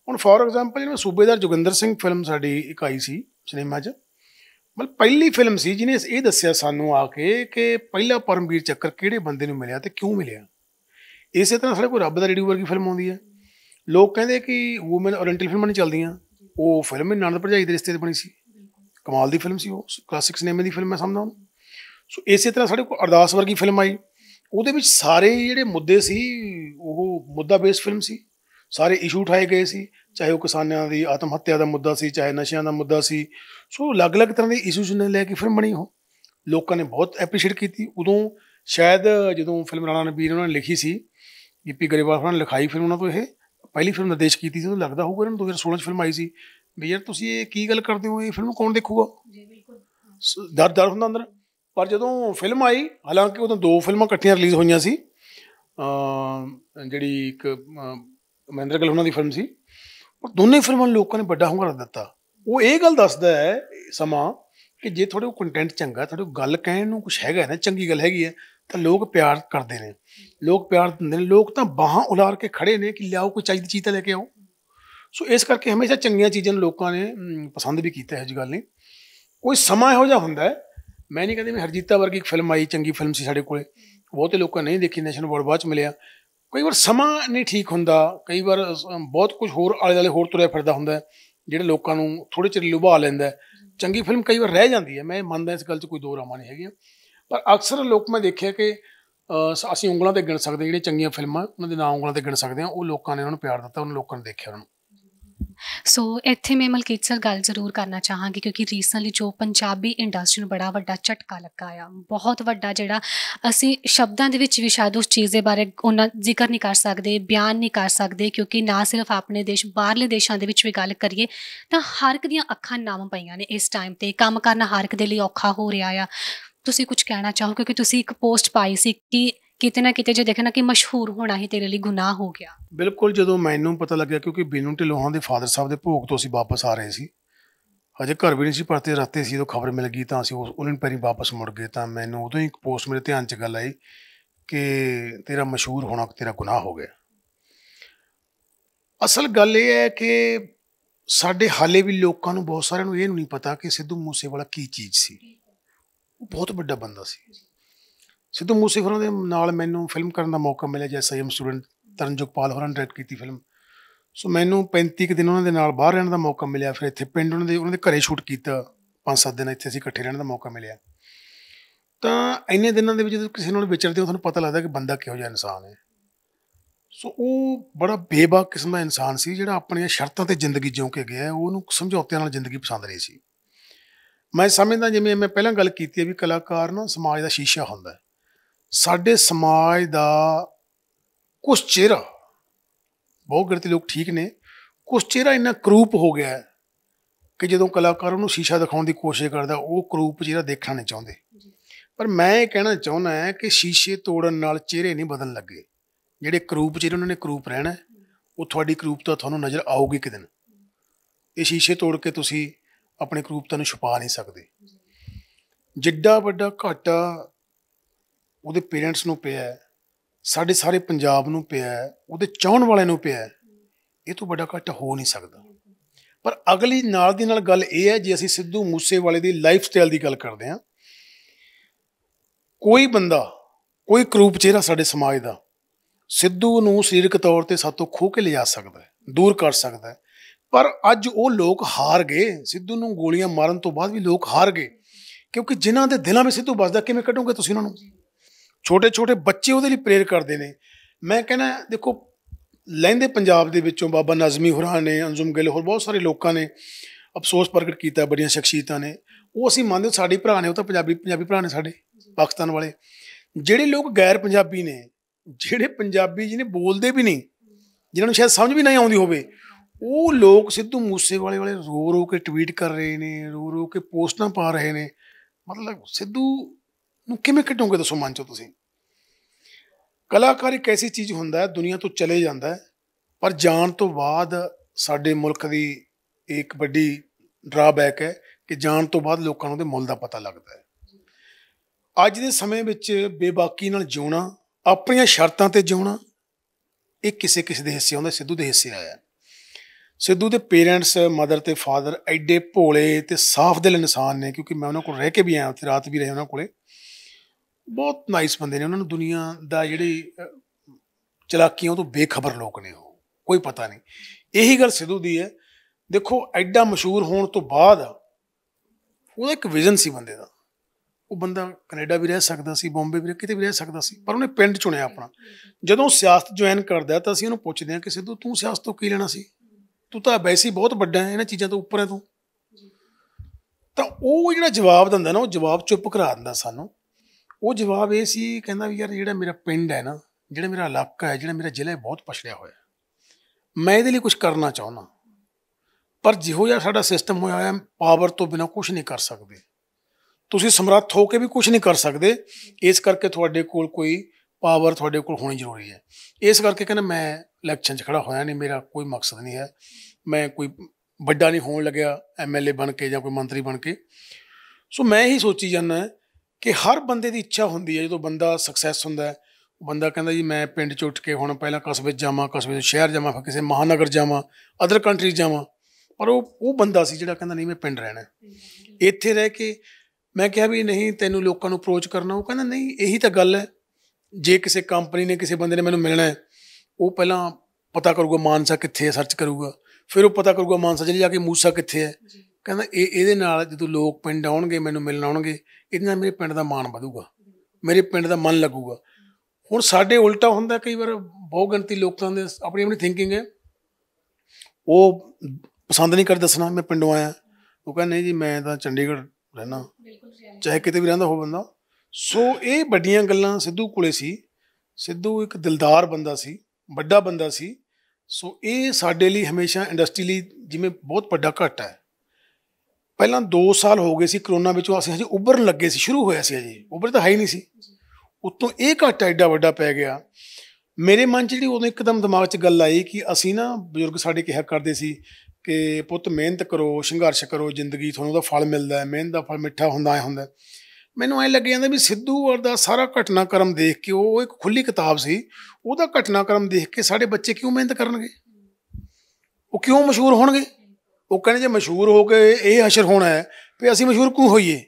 ਹੁਣ ਫੋਰ ਐਗਜ਼ਾਮਪਲ ਜਿਵੇਂ ਸੂਬੇਦਾਰ ਜੁਗਿੰਦਰ ਸਿੰਘ ਫਿਲਮ ਸਾਡੀ ਇਕਾਈ ਸੀ ਸਿਨੇਮਾ 'ਚ ਮਤਲਬ ਪਹਿਲੀ ਫਿਲਮ ਸੀ ਜਿਹਨੇ ਇਹ ਦੱਸਿਆ ਸਾਨੂੰ ਆ ਕੇ ਕਿ ਪਹਿਲਾ ਪਰਮਵੀਰ ਚੱਕਰ ਕਿਹੜੇ ਬੰਦੇ ਨੂੰ ਮਿਲਿਆ ਤੇ ਕਿਉਂ ਮਿਲਿਆ ਇਸੇ ਤਰ੍ਹਾਂ ਸਾਡੇ ਕੋਈ ਰੱਬ ਦਾ ਰੇਡੀਓ ਵਰਗੀ ਫਿਲਮ ਆਉਂਦੀ ਹੈ ਲੋਕ ਕਹਿੰਦੇ ਕਿ ਔਮਨ ਓਰੀਐਂਟਲ ਫਿਲਮਾਂ ਨਹੀਂ ਚੱਲਦੀਆਂ ਉਹ ਫਿਲਮ ਨਾਨਦ ਨੰਦ ਭਰਜਾਈ ਦੇ ਰਿਸ਼ਤੇ ਤੇ ਬਣੀ ਸੀ ਕਮਾਲ ਦੀ ਫਿਲਮ ਸੀ ਉਹ ਕਲਾਸਿਕ ਸਿਨੇਮੇ ਦੀ ਫਿਲਮ ਮੈਂ ਸਮਝਦਾ ਹਾਂ ਸੋ ਇਸੇ ਤਰ੍ਹਾਂ ਸਾਡੇ ਕੋਲ ਅਰਦਾਸ ਵਰਗੀ ਫਿਲਮ ਆਈ ਉਹਦੇ ਵਿੱਚ ਸਾਰੇ ਜਿਹੜੇ ਮੁੱਦੇ ਸੀ ਉਹ ਮੁੱਦਾ ਬੇਸ ਫਿਲਮ ਸੀ ਸਾਰੇ ਇਸ਼ੂ ਉਠਾਏ ਗਏ ਸੀ ਚਾਹੇ ਉਹ ਕਿਸਾਨਾਂ ਦੀ ਆਤਮ ਹੱਤਿਆ ਦਾ ਮੁੱਦਾ ਸੀ ਚਾਹੇ ਨਸ਼ਿਆਂ ਦਾ ਮੁੱਦਾ ਸੀ ਸੋ ਅਲੱਗ-ਅਲੱਗ ਤਰ੍ਹਾਂ ਦੇ ਇਸ਼ੂਸ ਨੇ ਲੈ ਕੇ ਫਿਲਮ ਬਣੀ ਉਹ ਲੋਕਾਂ ਨੇ ਬਹੁਤ ਐਪਰੀਸ਼ੀਏਟ ਕੀਤੀ ਉਦੋਂ ਸ਼ਾਇਦ ਜਦੋਂ ਫਿਲਮ ਰਾਣਾ ਨਬੀਰ ਉਹਨਾਂ ਨੇ ਲਿਖੀ ਸੀ ਈਪੀ e ਗਰੇਵਾਲ ਉਹਨਾਂ ਨੇ ਲਿਖਾਈ ਫਿਲਮ ਉਹਨਾਂ ਤੋਂ ਇਹ ਪਹਿਲੀ ਫਿਲਮ ਨਿਰਦੇਸ਼ ਕੀਤੀ ਸੀ ਉਹ ਲੱਗਦਾ ਹੋਊਗਾ ਇਹਨਾਂ 2016 ਚ ਫਿਲਮ ਆਈ ਸੀ ਵੀ ਯਾਰ ਤੁਸੀਂ ਇਹ ਕੀ ਗੱਲ ਕਰਦੇ ਹੋ ਇਹ ਫਿਲਮ ਕੌਣ ਦੇਖੂਗਾ ਜੀ ਬਿਲਕੁਲ ਦਰ ਦਰ ਹੁੰਦਾ ਅੰਦਰ ਪਰ ਜਦੋਂ ਫਿਲਮ ਆਈ ਹਾਲਾਂਕਿ ਉਦੋਂ ਦੋ ਫਿਲਮਾਂ ਇਕੱਠੀਆਂ ਰਿਲੀਜ਼ ਹੋਈਆਂ ਸੀ ਜਿਹੜੀ ਇੱਕ ਮਹਿੰਦਰ ਗਿੱਲ ਉਹਨਾਂ ਦੀ ਫਿਲਮ ਸੀ ਪਰ ਦੋਨੇ ਫਿਲਮਾਂ ਲੋਕਾਂ ਨੇ ਵੱਡਾ ਹੁੰਗਾਰਾ ਦਿੱਤਾ ਉਹ ਇਹ ਗੱਲ ਦੱਸਦਾ ਹੈ ਸਮਾਂ ਕਿ ਜੇ ਤੁਹਾਡੇ ਕੋਲ ਕੰਟੈਂਟ ਚੰਗਾ ਤੁਹਾਡੇ ਕੋਲ ਗੱਲ ਕਹਿਣ ਨੂੰ ਕੁਝ ਹੈਗਾ ਨਾ ਚੰਗੀ ਗੱਲ ਹੈਗੀ ਹੈ ਤਾਂ ਲੋਕ ਪਿਆਰ ਕਰਦੇ ਨੇ ਲੋਕ ਪਿਆਰ ਦਿੰਦੇ ਨੇ ਲੋਕ ਤਾਂ ਬਾਹਾਂ ਉਲਾਰ ਕੇ ਖੜੇ ਨੇ ਕਿ ਲਿਆਓ ਕੋਈ ਚਾਹੀਦੀ ਚੀਜ਼ ਤਾਂ ਲੈ ਕੇ ਆਓ ਸੋ ਇਸ ਕਰਕੇ ਹਮੇਸ਼ਾ ਚੰਗੀਆਂ ਚੀਜ਼ਾਂ ਨੂੰ ਲੋਕਾਂ ਨੇ ਪਸੰਦ ਵੀ ਕੀਤਾ ਹੈ ਜੀ ਗੱਲ ਨਹੀਂ ਕੋਈ ਸਮਾਂ ਇਹੋ ਜਿਹਾ ਹੁੰਦਾ ਹੈ ਮੈਂ ਨਹੀਂ ਕਹਿੰਦੀ ਮੈਂ ਹਰਜੀਤਾ ਵਰਗੀ ਇੱਕ ਫਿਲਮ ਆਈ ਚੰਗੀ ਫਿਲਮ ਸੀ ਸਾਡੇ ਕੋਲੇ ਬਹੁਤੇ ਲੋਕਾਂ ਨੇ ਦੇਖੀ ਨੈਸ਼ਨਲ ਬੋਰਡ ਬਾਅਦ ਚ ਮਿਲਿਆ ਕਈ ਵਾਰ ਸਮਾਂ ਨਹੀਂ ਠੀਕ ਹੁੰਦਾ ਕਈ ਵਾਰ ਬਹੁਤ ਕੁਝ ਹੋਰ ਆਲੇ ਦਾਲੇ ਹੋਰ ਤੁਰਿਆ ਫਿਰਦਾ ਹੁੰਦਾ ਹੈ ਜਿਹੜੇ ਲੋਕਾਂ ਨੂੰ ਥੋੜੇ ਚਿਰ ਲੁਭਾ ਲੈਂਦਾ ਚੰਗੀ ਫਿਲਮ ਕਈ ਵਾਰ ਰਹਿ ਜਾਂਦੀ ਹੈ ਮੈਂ ਮੰਨਦਾ ਇਸ ਗੱਲ 'ਚ ਕੋਈ ਦੋ ਰਾਮਾ ਨਹੀਂ ਹੈਗੀਆਂ ਪਰ ਅਕਸਰ ਲੋਕ ਮੈਂ ਦੇਖਿਆ ਕਿ ਅਸੀਂ ਉਂਗਲਾਂ ਤੇ ਗਿਣ ਸਕਦੇ ਜਿਹੜੀਆਂ ਚੰਗੀਆਂ ਫਿਲਮਾਂ ਉਹਨਾਂ ਦੇ ਨਾਂ ਉਂਗਲਾਂ ਤੇ ਗਿਣ ਸਕਦੇ ਆ ਉਹ ਲੋਕਾਂ ਨੇ ਉਹਨਾਂ ਨੂੰ ਪਿਆਰ ਦਿੱਤਾ ਉਹਨਾਂ ਲੋਕਾਂ ਨੇ ਦੇਖਿਆ ਉਹਨਾਂ ਨੂੰ
ਸੋ ਇੱਥੇ ਮੈਂ ਮਲਕੀਤ ਸਰ ਗੱਲ ਜ਼ਰੂਰ ਕਰਨਾ ਚਾਹਾਂਗੀ ਕਿਉਂਕਿ ਰੀਸਨਲੀ ਜੋ ਪੰਜਾਬੀ ਇੰਡਸਟਰੀ ਨੂੰ ਬੜਾ ਵੱਡਾ ਝਟਕਾ ਲੱਗਾ ਆ ਬਹੁਤ ਵੱਡਾ ਜਿਹੜਾ ਅਸੀਂ ਸ਼ਬਦਾਂ ਦੇ ਵਿੱਚ ਵੀ ਸ਼ਾਇਦ ਉਸ ਚੀਜ਼ ਦੇ ਬਾਰੇ ਉਹਨਾਂ ਜ਼ਿਕਰ ਨਹੀਂ ਕਰ ਸਕਦੇ ਬਿਆਨ ਨਹੀਂ ਕਰ ਸਕਦੇ ਕਿਉਂਕਿ ਨਾ ਸਿਰਫ ਆਪਣੇ ਦੇਸ਼ ਬਾਹਰਲੇ ਦੇਸ਼ਾਂ ਦੇ ਵਿੱਚ ਵੀ ਗੱਲ ਕਰੀਏ ਤਾਂ ਹਰ ਇੱਕ ਦੀਆਂ ਅੱਖਾਂ ਨਾਮ ਪਈਆਂ ਨੇ ਇਸ ਟਾਈਮ ਤੇ ਕੰਮ ਕਰਨਾ ਹਰ ਇੱਕ ਦੇ ਲਈ ਔਖਾ ਹੋ ਰਿਹਾ ਆ ਤੁਸੀਂ ਕੁਝ ਕਹਿਣਾ ਚਾਹੋ ਕਿਉਂਕਿ ਤੁਸੀਂ ਇੱਕ ਪੋਸਟ ਪਾਈ ਸੀ ਕਿ ਕਿਤੇ ਨਾ ਕਿਤੇ ਜੇ ਦੇਖਣਾ ਕਿ ਮਸ਼ਹੂਰ ਹੋਣਾ ਹੀ ਤੇਰੇ ਲਈ ਗੁਨਾਹ ਹੋ ਗਿਆ
ਬਿਲਕੁਲ ਜਦੋਂ ਮੈਨੂੰ ਪਤਾ ਲੱਗਿਆ ਕਿਉਂਕਿ ਬੀਨੂ ਢਿਲੋਹਾਂ ਦੇ ਫਾਦਰ ਸਾਹਿਬ ਦੇ ਭੋਗ ਤੋਂ ਅਸੀਂ ਵਾਪਸ ਆ ਰਹੇ ਸੀ ਹਜੇ ਘਰ ਵੀ ਨਹੀਂ ਸੀ ਪਰਤੇ ਰਸਤੇ ਸੀ ਜਦੋਂ ਖਬਰ ਮਿਲ ਗਈ ਤਾਂ ਅਸੀਂ ਉਹਨਾਂ ਪੈਰੀ ਵਾਪਸ ਮੁੜ ਗਏ ਤਾਂ ਮੈਨੂੰ ਉਦੋਂ ਹੀ ਇੱਕ ਪੋਸਟ ਮੇਰੇ ਧਿਆਨ 'ਚ ਗੱਲ ਆਈ ਕਿ ਤੇਰਾ ਮਸ਼ਹੂਰ ਹੋਣਾ ਤੇਰਾ ਗੁਨਾਹ ਹੋ ਗਿਆ ਅਸਲ ਗੱਲ ਇਹ ਹੈ ਕਿ ਸਾਡੇ ਹਾਲੇ ਵੀ ਲੋਕਾਂ ਨੂੰ ਬਹੁਤ ਸਾਰਿਆਂ ਨੂੰ ਇਹ ਨਹੀਂ ਪਤਾ ਕਿ ਸਿੱਧੂ ਮੂਸੇਵਾਲਾ ਕੀ ਚੀਜ਼ ਸੀ ਉਹ ਬਹੁਤ ਵੱਡਾ ਬੰਦਾ ਸੀ ਸਿੱਧੂ ਮੂਸੇਖਰਾਂ ਦੇ ਨਾਲ ਮੈਨੂੰ ਫਿਲਮ ਕਰਨ ਦਾ ਮੌਕਾ ਮਿਲਿਆ ਜੈਸਾ ਐਮ ਸਟੂਡੈਂਟ ਤਰਨ ਜੋਗਪਾਲ ਹੋਰਾਂ ਨੇ ਡਾਇਰੈਕਟ ਕੀਤੀ ਫਿਲਮ ਸੋ ਮੈਨੂੰ 35 ਕਿ ਦਿਨ ਉਹਨਾਂ ਦੇ ਨਾਲ ਬਾਹਰ ਰਹਿਣ ਦਾ ਮੌਕਾ ਮਿਲਿਆ ਫਿਰ ਇੱਥੇ ਪਿੰਡ ਉਹਨਾਂ ਦੇ ਉਹਨਾਂ ਦੇ ਘਰੇ ਸ਼ੂਟ ਕੀਤਾ 5-7 ਦਿਨ ਇੱਥੇ ਅਸੀਂ ਇਕੱਠੇ ਰਹਿਣ ਦਾ ਮੌਕਾ ਮਿਲਿਆ ਤਾਂ ਇੰਨੇ ਦਿਨਾਂ ਦੇ ਵਿੱਚ ਜਦੋਂ ਕਿਸੇ ਨਾਲ ਵਿਚਰਦੇ ਹੋ ਤੁਹਾਨੂੰ ਪਤਾ ਲੱਗਦਾ ਕਿ ਬੰਦਾ ਕਿਹੋ ਜਿਹਾ ਇਨਸਾਨ ਹੈ ਸੋ ਉਹ ਬੜਾ ਬੇਬਾਕ ਕਿਸਮ ਦਾ ਇਨਸਾਨ ਸੀ ਜਿਹੜਾ ਆਪਣੀਆਂ ਸ਼ਰਤਾਂ ਤੇ ਜ਼ਿੰਦਗੀ ਜਿਉਂ ਕੇ ਗਿਆ ਉਹਨੂੰ ਸਮਝੌਤਿਆਂ ਨਾਲ ਜ਼ਿੰਦਗੀ ਪਸੰਦ ਨਹੀਂ ਸੀ ਮੈਂ ਸਮਝਦਾ ਜਿਵੇਂ ਮੈਂ ਪਹਿਲਾਂ ਗੱਲ ਕੀਤੀ ਹੈ ਵੀ ਕਲਾਕਾਰ ਨਾ ਸਮਾਜ ਦਾ ਸ਼ੀਸ਼ਾ ਹੁੰਦਾ ਸਾਡੇ ਸਮਾਜ ਦਾ ਕੁਝ ਚਿਹਰਾ ਬਹੁਤ ਗਿਣਤੀ ਲੋਕ ਠੀਕ ਨੇ ਕੁਝ ਚਿਹਰਾ ਇੰਨਾ ਕਰੂਪ ਹੋ ਗਿਆ ਹੈ ਕਿ ਜਦੋਂ ਕਲਾਕਾਰ ਉਹਨੂੰ ਸ਼ੀਸ਼ਾ ਦਿਖਾਉਣ ਦੀ ਕੋਸ਼ਿਸ਼ ਕਰਦਾ ਉਹ ਕਰੂਪ ਚਿਹਰਾ ਦੇਖਣਾ ਨਹੀਂ ਚਾਹੁੰਦੇ ਪਰ ਮੈਂ ਇਹ ਕਹਿਣਾ ਚਾਹੁੰਦਾ ਹਾਂ ਕਿ ਸ਼ੀਸ਼ੇ ਤੋੜਨ ਨਾਲ ਚਿਹਰੇ ਨਹੀਂ ਬਦਲਣ ਲੱਗੇ ਜਿਹੜੇ ਕਰੂਪ ਚਿਹਰੇ ਉਹਨਾਂ ਨੇ ਕਰੂਪ ਰਹਿਣਾ ਉਹ ਤੁਹਾਡੀ ਕਰੂਪਤਾ ਤੁਹਾਨੂੰ ਨਜ਼ਰ ਆਊਗੀ ਕਿ ਦਿਨ ਇਹ ਸ਼ੀਸ਼ੇ ਤੋੜ ਕੇ ਤੁਸੀਂ ਆਪਣੀ ਕਰੂਪਤਾ ਨੂੰ ਛੁਪਾ ਨਹੀਂ ਸਕਦੇ ਜਿੱਡਾ ਵੱਡਾ ਘਾਟਾ ਉਹਦੇ ਪੇਰੈਂਟਸ ਨੂੰ ਪਿਆ ਹੈ ਸਾਡੇ ਸਾਰੇ ਪੰਜਾਬ ਨੂੰ ਪਿਆ ਹੈ ਉਹਦੇ ਚਾਹਣ ਵਾਲਿਆਂ ਨੂੰ ਪਿਆ ਹੈ ਇਹ ਤੋਂ ਵੱਡਾ ਘਟ ਹੋ ਨਹੀਂ ਸਕਦਾ ਪਰ ਅਗਲੀ ਨਾਲ ਦੀ ਨਾਲ ਗੱਲ ਇਹ ਹੈ ਜੇ ਅਸੀਂ ਸਿੱਧੂ ਮੂਸੇਵਾਲੇ ਦੀ ਲਾਈਫ ਸਟਾਈਲ ਦੀ ਗੱਲ ਕਰਦੇ ਹਾਂ ਕੋਈ ਬੰਦਾ ਕੋਈ ਕਰੂਪ ਚਿਹਰਾ ਸਾਡੇ ਸਮਾਜ ਦਾ ਸਿੱਧੂ ਨੂੰ ਸਰੀਰਕ ਤੌਰ ਤੇ ਸਾਤੋਂ ਖੋ ਕੇ ਲਿਜਾ ਸਕਦਾ ਹੈ ਦੂਰ ਕਰ ਸਕਦਾ ਹੈ ਪਰ ਅੱਜ ਉਹ ਲੋਕ ਹਾਰ ਗਏ ਸਿੱਧੂ ਨੂੰ ਗੋਲੀਆਂ ਮਾਰਨ ਤੋਂ ਬਾਅਦ ਵੀ ਲੋਕ ਹਾਰ ਗਏ ਕਿਉਂਕਿ ਜਿਨ੍ਹਾਂ ਦੇ ਦਿਲਾਂ ਵਿੱਚ ਸਿੱਧੂ ਵੱਸਦਾ ਕਿਵੇਂ ਕੱਢੋਗੇ ਤੁਸੀਂ ਉਹਨਾਂ ਨੂੰ ਛੋਟੇ ਛੋਟੇ ਬੱਚੇ ਉਹਦੇ ਲਈ ਪ੍ਰੇਰ ਕਰਦੇ ਨੇ ਮੈਂ ਕਹਿੰਦਾ ਦੇਖੋ ਲਹਿੰਦੇ ਪੰਜਾਬ ਦੇ ਵਿੱਚੋਂ ਬਾਬਾ ਨਜ਼ਮੀ ਹੁਰਾਂ ਨੇ ਅੰਜ਼ੁਮ ਗਿੱਲ ਹੋਰ ਬਹੁਤ ਸਾਰੇ ਲੋਕਾਂ ਨੇ ਅਫਸੋਸ ਪ੍ਰਗਟ ਕੀਤਾ ਬੜੀਆਂ ਸ਼ਖਸੀਅਤਾਂ ਨੇ ਉਹ ਅਸੀਂ ਮੰਨਦੇ ਸਾਡੇ ਭਰਾ ਨੇ ਉਹ ਤਾਂ ਪੰਜਾਬੀ ਪੰਜਾਬੀ ਭਰਾ ਨੇ ਸਾਡੇ ਪਾਕਿਸਤਾਨ ਵਾਲੇ ਜਿਹੜੇ ਲੋਕ ਗੈਰ ਪੰਜਾਬੀ ਨੇ ਜਿਹੜੇ ਪੰਜਾਬੀ ਜਿਹਨੇ ਬੋਲਦੇ ਵੀ ਨਹੀਂ ਜਿਨ੍ਹਾਂ ਨੂੰ ਸ਼ਾਇਦ ਸਮਝ ਵੀ ਨਹੀਂ ਆਉਂਦੀ ਹੋਵੇ ਉਹ ਲੋਕ ਸਿੱਧੂ ਮੂਸੇਵਾਲੇ ਵਾਲੇ ਰੋ ਰੋ ਕੇ ਟਵੀਟ ਕਰ ਰਹੇ ਨੇ ਰੋ ਰੋ ਕੇ ਪੋਸਟਾਂ ਪਾ ਰਹੇ ਨੇ ਮਤਲਬ ਸਿੱਧੂ ਨੂੰ ਕਿਵੇਂ ਘਟੋਗੇ ਦੱਸੋ ਮਨ ਚੋਂ ਤੁਸੀਂ ਕਲਾਕਾਰ ਇੱਕ ਐਸੀ ਚੀਜ਼ ਹੁੰਦਾ ਹੈ ਦੁਨੀਆ ਤੋਂ ਚਲੇ ਜਾਂਦਾ ਹੈ ਪਰ ਜਾਣ ਤੋਂ ਬਾਅਦ ਸਾਡੇ ਮੁਲਕ ਦੀ ਇੱਕ ਵੱਡੀ ਡਰਾਬੈਕ ਹੈ ਕਿ ਜਾਣ ਤੋਂ ਬਾਅਦ ਲੋਕਾਂ ਨੂੰ ਉਹਦੇ ਮੁੱਲ ਦਾ ਪਤਾ ਲੱਗਦਾ ਹੈ ਅੱਜ ਦੇ ਸਮੇਂ ਵਿੱਚ ਬੇਬਾਕੀ ਨਾਲ ਜਿਉਣਾ ਆਪਣੀਆਂ ਸ਼ਰਤਾਂ ਤੇ ਜਿਉਣਾ ਇਹ ਕਿਸੇ ਕਿਸੇ ਦੇ ਹਿੱਸੇ ਹੁੰਦਾ ਸਿੱਧੂ ਦੇ ਹਿੱਸੇ ਆਇਆ ਸਿੱਧੂ ਦੇ ਪੇਰੈਂਟਸ ਮਦਰ ਤੇ ਫਾਦਰ ਐਡੇ ਭੋਲੇ ਤੇ ਸਾਫ਼ ਦਿਲ ਇਨਸਾਨ ਨੇ ਕਿਉਂਕਿ ਮੈਂ ਉਹਨਾਂ ਕੋਲ ਰਹਿ ਕੇ ਵੀ ਆਇਆ ਉੱਥੇ ਰਾਤ ਵੀ ਰਹੇ ਉਹਨਾਂ ਕੋਲੇ ਬਹੁਤ ਨਾਈਸ ਬੰਦੇ ਨੇ ਉਹਨਾਂ ਨੂੰ ਦੁਨੀਆ ਦਾ ਜਿਹੜੀ ਚਲਾਕੀਆਂ ਤੋਂ ਬੇਖਬਰ ਲੋਕ ਨੇ ਉਹ ਕੋਈ ਪਤਾ ਨਹੀਂ ਇਹੀ ਗੱਲ ਸਿੱਧੂ ਦੀ ਹੈ ਦੇਖੋ ਐਡਾ ਮਸ਼ਹੂਰ ਹੋਣ ਤੋਂ ਬਾਅਦ ਉਹਦਾ ਇੱਕ ਵਿਜ਼ਨ ਸੀ ਬੰਦੇ ਦਾ ਉਹ ਬੰਦਾ ਕੈਨੇਡਾ ਵੀ ਰਹਿ ਸਕਦਾ ਸੀ ਬੰਬੇ ਵੀ ਕਿਤੇ ਵੀ ਰਹਿ ਸਕਦਾ ਸੀ ਪਰ ਉਹਨੇ ਪਿੰਡ ਚੁਣਿਆ ਆਪਣਾ ਜਦੋਂ ਸਿਆਸਤ ਜੁਆਇਨ ਕਰਦਾ ਤਾਂ ਅਸੀਂ ਉਹਨੂੰ ਪੁੱਛਦੇ ਹਾਂ ਕਿ ਸਿੱਧੂ ਤੂੰ ਸਿਆਸਤ ਤੋਂ ਕੀ ਲੈਣਾ ਸੀ ਤੂੰ ਤਾਂ ਵੈਸੇ ਹੀ ਬਹੁਤ ਵੱਡਾ ਹੈ ਇਹਨਾਂ ਚੀਜ਼ਾਂ ਤੋਂ ਉੱਪਰ ਹੈ ਤੂੰ ਤਾਂ ਉਹ ਜਿਹੜਾ ਜਵਾਬ ਦਿੰਦਾ ਨਾ ਉਹ ਜਵਾਬ ਚੁੱਪ ਕਰਾ ਦਿੰਦਾ ਸਾਨੂੰ ਉਹ ਜਵਾਬ ਇਹ ਸੀ ਕਹਿੰਦਾ ਵੀ ਯਾਰ ਜਿਹੜਾ ਮੇਰਾ ਪਿੰਡ ਹੈ ਨਾ ਜਿਹੜਾ ਮੇਰਾ ਇਲਾਕਾ ਹੈ ਜਿਹੜਾ ਮੇਰਾ ਜ਼ਿਲ੍ਹਾ ਹੈ ਬਹੁਤ ਪਛੜਿਆ ਹੋਇਆ ਮੈਂ ਇਹਦੇ ਲਈ ਕੁਝ ਕਰਨਾ ਚਾਹੁੰਦਾ ਪਰ ਜਿਹੋ ਜਿਹਾ ਸਾਡਾ ਸਿਸਟਮ ਹੋਇਆ ਹੋਇਆ ਪਾਵਰ ਤੋਂ ਬਿਨਾ ਕੁਝ ਨਹੀਂ ਕਰ ਸਕਦੇ ਤੁਸੀਂ ਸਮਰੱਥ ਹੋ ਕੇ ਵੀ ਕੁਝ ਨਹੀਂ ਕਰ ਸਕਦੇ ਇਸ ਕਰਕੇ ਤੁਹਾਡੇ ਕੋਲ ਕੋਈ ਪਾਵਰ ਤੁਹਾਡੇ ਕੋਲ ਹੋਣੀ ਜ਼ਰੂਰੀ ਹੈ ਇਸ ਕਰਕੇ ਕਹਿੰਦਾ ਮੈਂ ਇਲੈਕਸ਼ਨ 'ਚ ਖੜਾ ਹੋਇਆ ਨਹੀਂ ਮੇਰਾ ਕੋਈ ਮਕਸਦ ਨਹੀਂ ਹੈ ਮੈਂ ਕੋਈ ਵੱਡਾ ਨਹੀਂ ਹੋਣ ਲੱਗਿਆ ਐਮਐਲਏ ਬਣ ਕੇ ਜਾਂ ਕੋਈ ਮੰਤਰੀ ਬਣ ਕੇ ਸੋ ਮੈਂ ਹੀ ਸੋਚੀ ਜਾਂਦਾ ਕਿ ਹਰ ਬੰਦੇ ਦੀ ਇੱਛਾ ਹੁੰਦੀ ਹੈ ਜਦੋਂ ਬੰਦਾ ਸਕਸੈਸ ਹੁੰਦਾ ਹੈ ਬੰਦਾ ਕਹਿੰਦਾ ਜੀ ਮੈਂ ਪਿੰਡ ਚ ਉੱਠ ਕੇ ਹੁਣ ਪਹਿਲਾਂ ਕਸਬੇ ਚ ਜਾਵਾਂ ਕਸਬੇ ਤੋਂ ਸ਼ਹਿਰ ਜਾਵਾਂ ਫਿਰ ਕਿਸੇ ਮਹਾਨਗਰ ਜਾਵਾਂ ਅਦਰ ਕੰਟਰੀ ਜਾਵਾਂ ਪਰ ਉਹ ਉਹ ਬੰਦਾ ਸੀ ਜਿਹੜਾ ਕਹਿੰਦਾ ਨਹੀਂ ਮੈਂ ਪਿੰਡ ਰਹਿਣਾ ਇੱਥੇ ਰਹਿ ਕੇ ਮੈਂ ਕਿਹਾ ਵੀ ਨਹੀਂ ਤੈਨੂੰ ਲੋਕਾਂ ਨੂੰ ਅਪਰੋਚ ਕਰਨਾ ਉਹ ਕਹਿੰਦਾ ਨਹੀਂ ਇਹੀ ਤਾਂ ਗੱਲ ਹੈ ਜੇ ਕਿਸੇ ਕੰਪਨੀ ਨੇ ਕਿਸੇ ਬੰਦੇ ਨੇ ਮੈਨੂੰ ਮਿਲਣਾ ਹੈ ਉਹ ਪਹਿਲਾਂ ਪਤਾ ਕਰੂਗਾ ਮਾਨਸਾ ਕਿੱਥੇ ਹੈ ਸਰਚ ਕਰੂਗਾ ਫਿਰ ਉਹ ਪਤਾ ਕਰੂਗਾ ਮਾਨਸਾ ਚਲੀ ਜਾ ਕੇ ਮੂਸਾ ਕਿੱਥੇ ਹੈ ਕਹਿੰਦਾ ਇਹ ਇਹਦੇ ਨਾਲ ਜਦੋਂ ਲੋਕ ਪਿੰਡ ਆਉਣਗੇ ਮੈਨੂੰ ਮਿਲਣ ਆਉਣਗੇ ਇਹਦੇ ਨਾਲ ਮੇਰੇ ਪਿੰਡ ਦਾ ਮਾਣ ਵਧੂਗਾ ਮੇਰੇ ਪਿੰਡ ਦਾ ਮਨ ਲੱਗੂਗਾ ਹੁਣ ਸਾਡੇ ਉਲਟਾ ਹੁੰਦਾ ਕਈ ਵਾਰ ਬਹੁ ਗਿਣਤੀ ਲੋਕਾਂ ਦੇ ਆਪਣੀ ਆਪਣੀ ਥਿੰਕਿੰਗ ਹੈ ਉਹ ਪਸੰਦ ਨਹੀਂ ਕਰ ਦੱਸਣਾ ਮੈਂ ਪਿੰਡੋਂ ਆਇਆ ਉਹ ਕਹਿੰਦੇ ਜੀ ਮੈਂ ਤਾਂ ਚੰਡੀਗੜ੍ਹ ਰਹਿਣਾ ਚਾਹੇ ਕਿਤੇ ਵੀ ਰਹਿੰਦਾ ਹੋ ਬੰਦਾ ਸੋ ਇਹ ਵੱਡੀਆਂ ਗੱਲਾਂ ਸਿੱਧੂ ਕੋਲੇ ਸੀ ਸਿੱਧੂ ਇੱਕ ਦਿਲਦਾਰ ਬੰਦਾ ਸੀ ਵੱਡਾ ਬੰਦਾ ਸੀ ਸੋ ਇਹ ਸਾਡੇ ਲਈ ਹਮੇਸ਼ਾ ਇੰਡਸਟਰੀ ਲਈ ਜਿਵੇਂ ਬਹੁਤ ਵੱਡਾ ਘਟਾ ਹੈ ਪਹਿਲਾਂ 2 ਸਾਲ ਹੋ ਗਏ ਸੀ ਕਰੋਨਾ ਵਿੱਚੋਂ ਅਸੀਂ ਹਜੇ ਉੱਭਰਨ ਲੱਗੇ ਸੀ ਸ਼ੁਰੂ ਹੋਇਆ ਸੀ ਹਜੇ ਉੱਭਰ ਤਾਂ ਹੈ ਹੀ ਨਹੀਂ ਸੀ ਉਤੋਂ ਇਹ ਘਾਟਾ ਐਡਾ ਵੱਡਾ ਪੈ ਗਿਆ ਮੇਰੇ ਮਨ 'ਚ ਜਿਹੜੀ ਉਦੋਂ ਇੱਕਦਮ ਦਿਮਾਗ 'ਚ ਗੱਲ ਆਈ ਕਿ ਅਸੀਂ ਨਾ ਬਜ਼ੁਰਗ ਸਾਡੇ ਕਿਹਾ ਕਰਦੇ ਸੀ ਕਿ ਪੁੱਤ ਮਿਹਨਤ ਕਰੋ ਸੰਘਰਸ਼ ਕਰੋ ਜ਼ਿੰਦਗੀ ਤੁਹਾਨੂੰ ਦਾ ਫਲ ਮਿਲਦਾ ਹੈ ਮਿਹਨਤ ਦਾ ਫਲ ਮਿੱਠਾ ਹੁੰਦਾ ਹੈ ਹੁੰਦਾ ਮੈਨੂੰ ਐ ਲੱਗ ਜਾਂਦਾ ਵੀ ਸਿੱਧੂ ਔਰ ਦਾ ਸਾਰਾ ਘਟਨਾਕ੍ਰਮ ਦੇਖ ਕੇ ਉਹ ਇੱਕ ਖੁੱਲੀ ਕਿਤਾਬ ਸੀ ਉਹਦਾ ਘਟਨਾਕ੍ਰਮ ਦੇਖ ਕੇ ਸਾਡੇ ਬੱਚੇ ਕਿਉਂ ਮਿਹਨਤ ਕਰਨਗੇ ਉਹ ਕਿਉਂ ਮਸ਼ਹੂਰ ਹੋਣਗੇ ਉਹ ਕਹਿੰਦੇ ਜੇ ਮਸ਼ਹੂਰ ਹੋ ਕੇ ਇਹ ਹਸ਼ਰ ਹੋਣਾ ਹੈ ਵੀ ਅਸੀਂ ਮਸ਼ਹੂਰ ਕਿਉਂ ਹੋਈਏ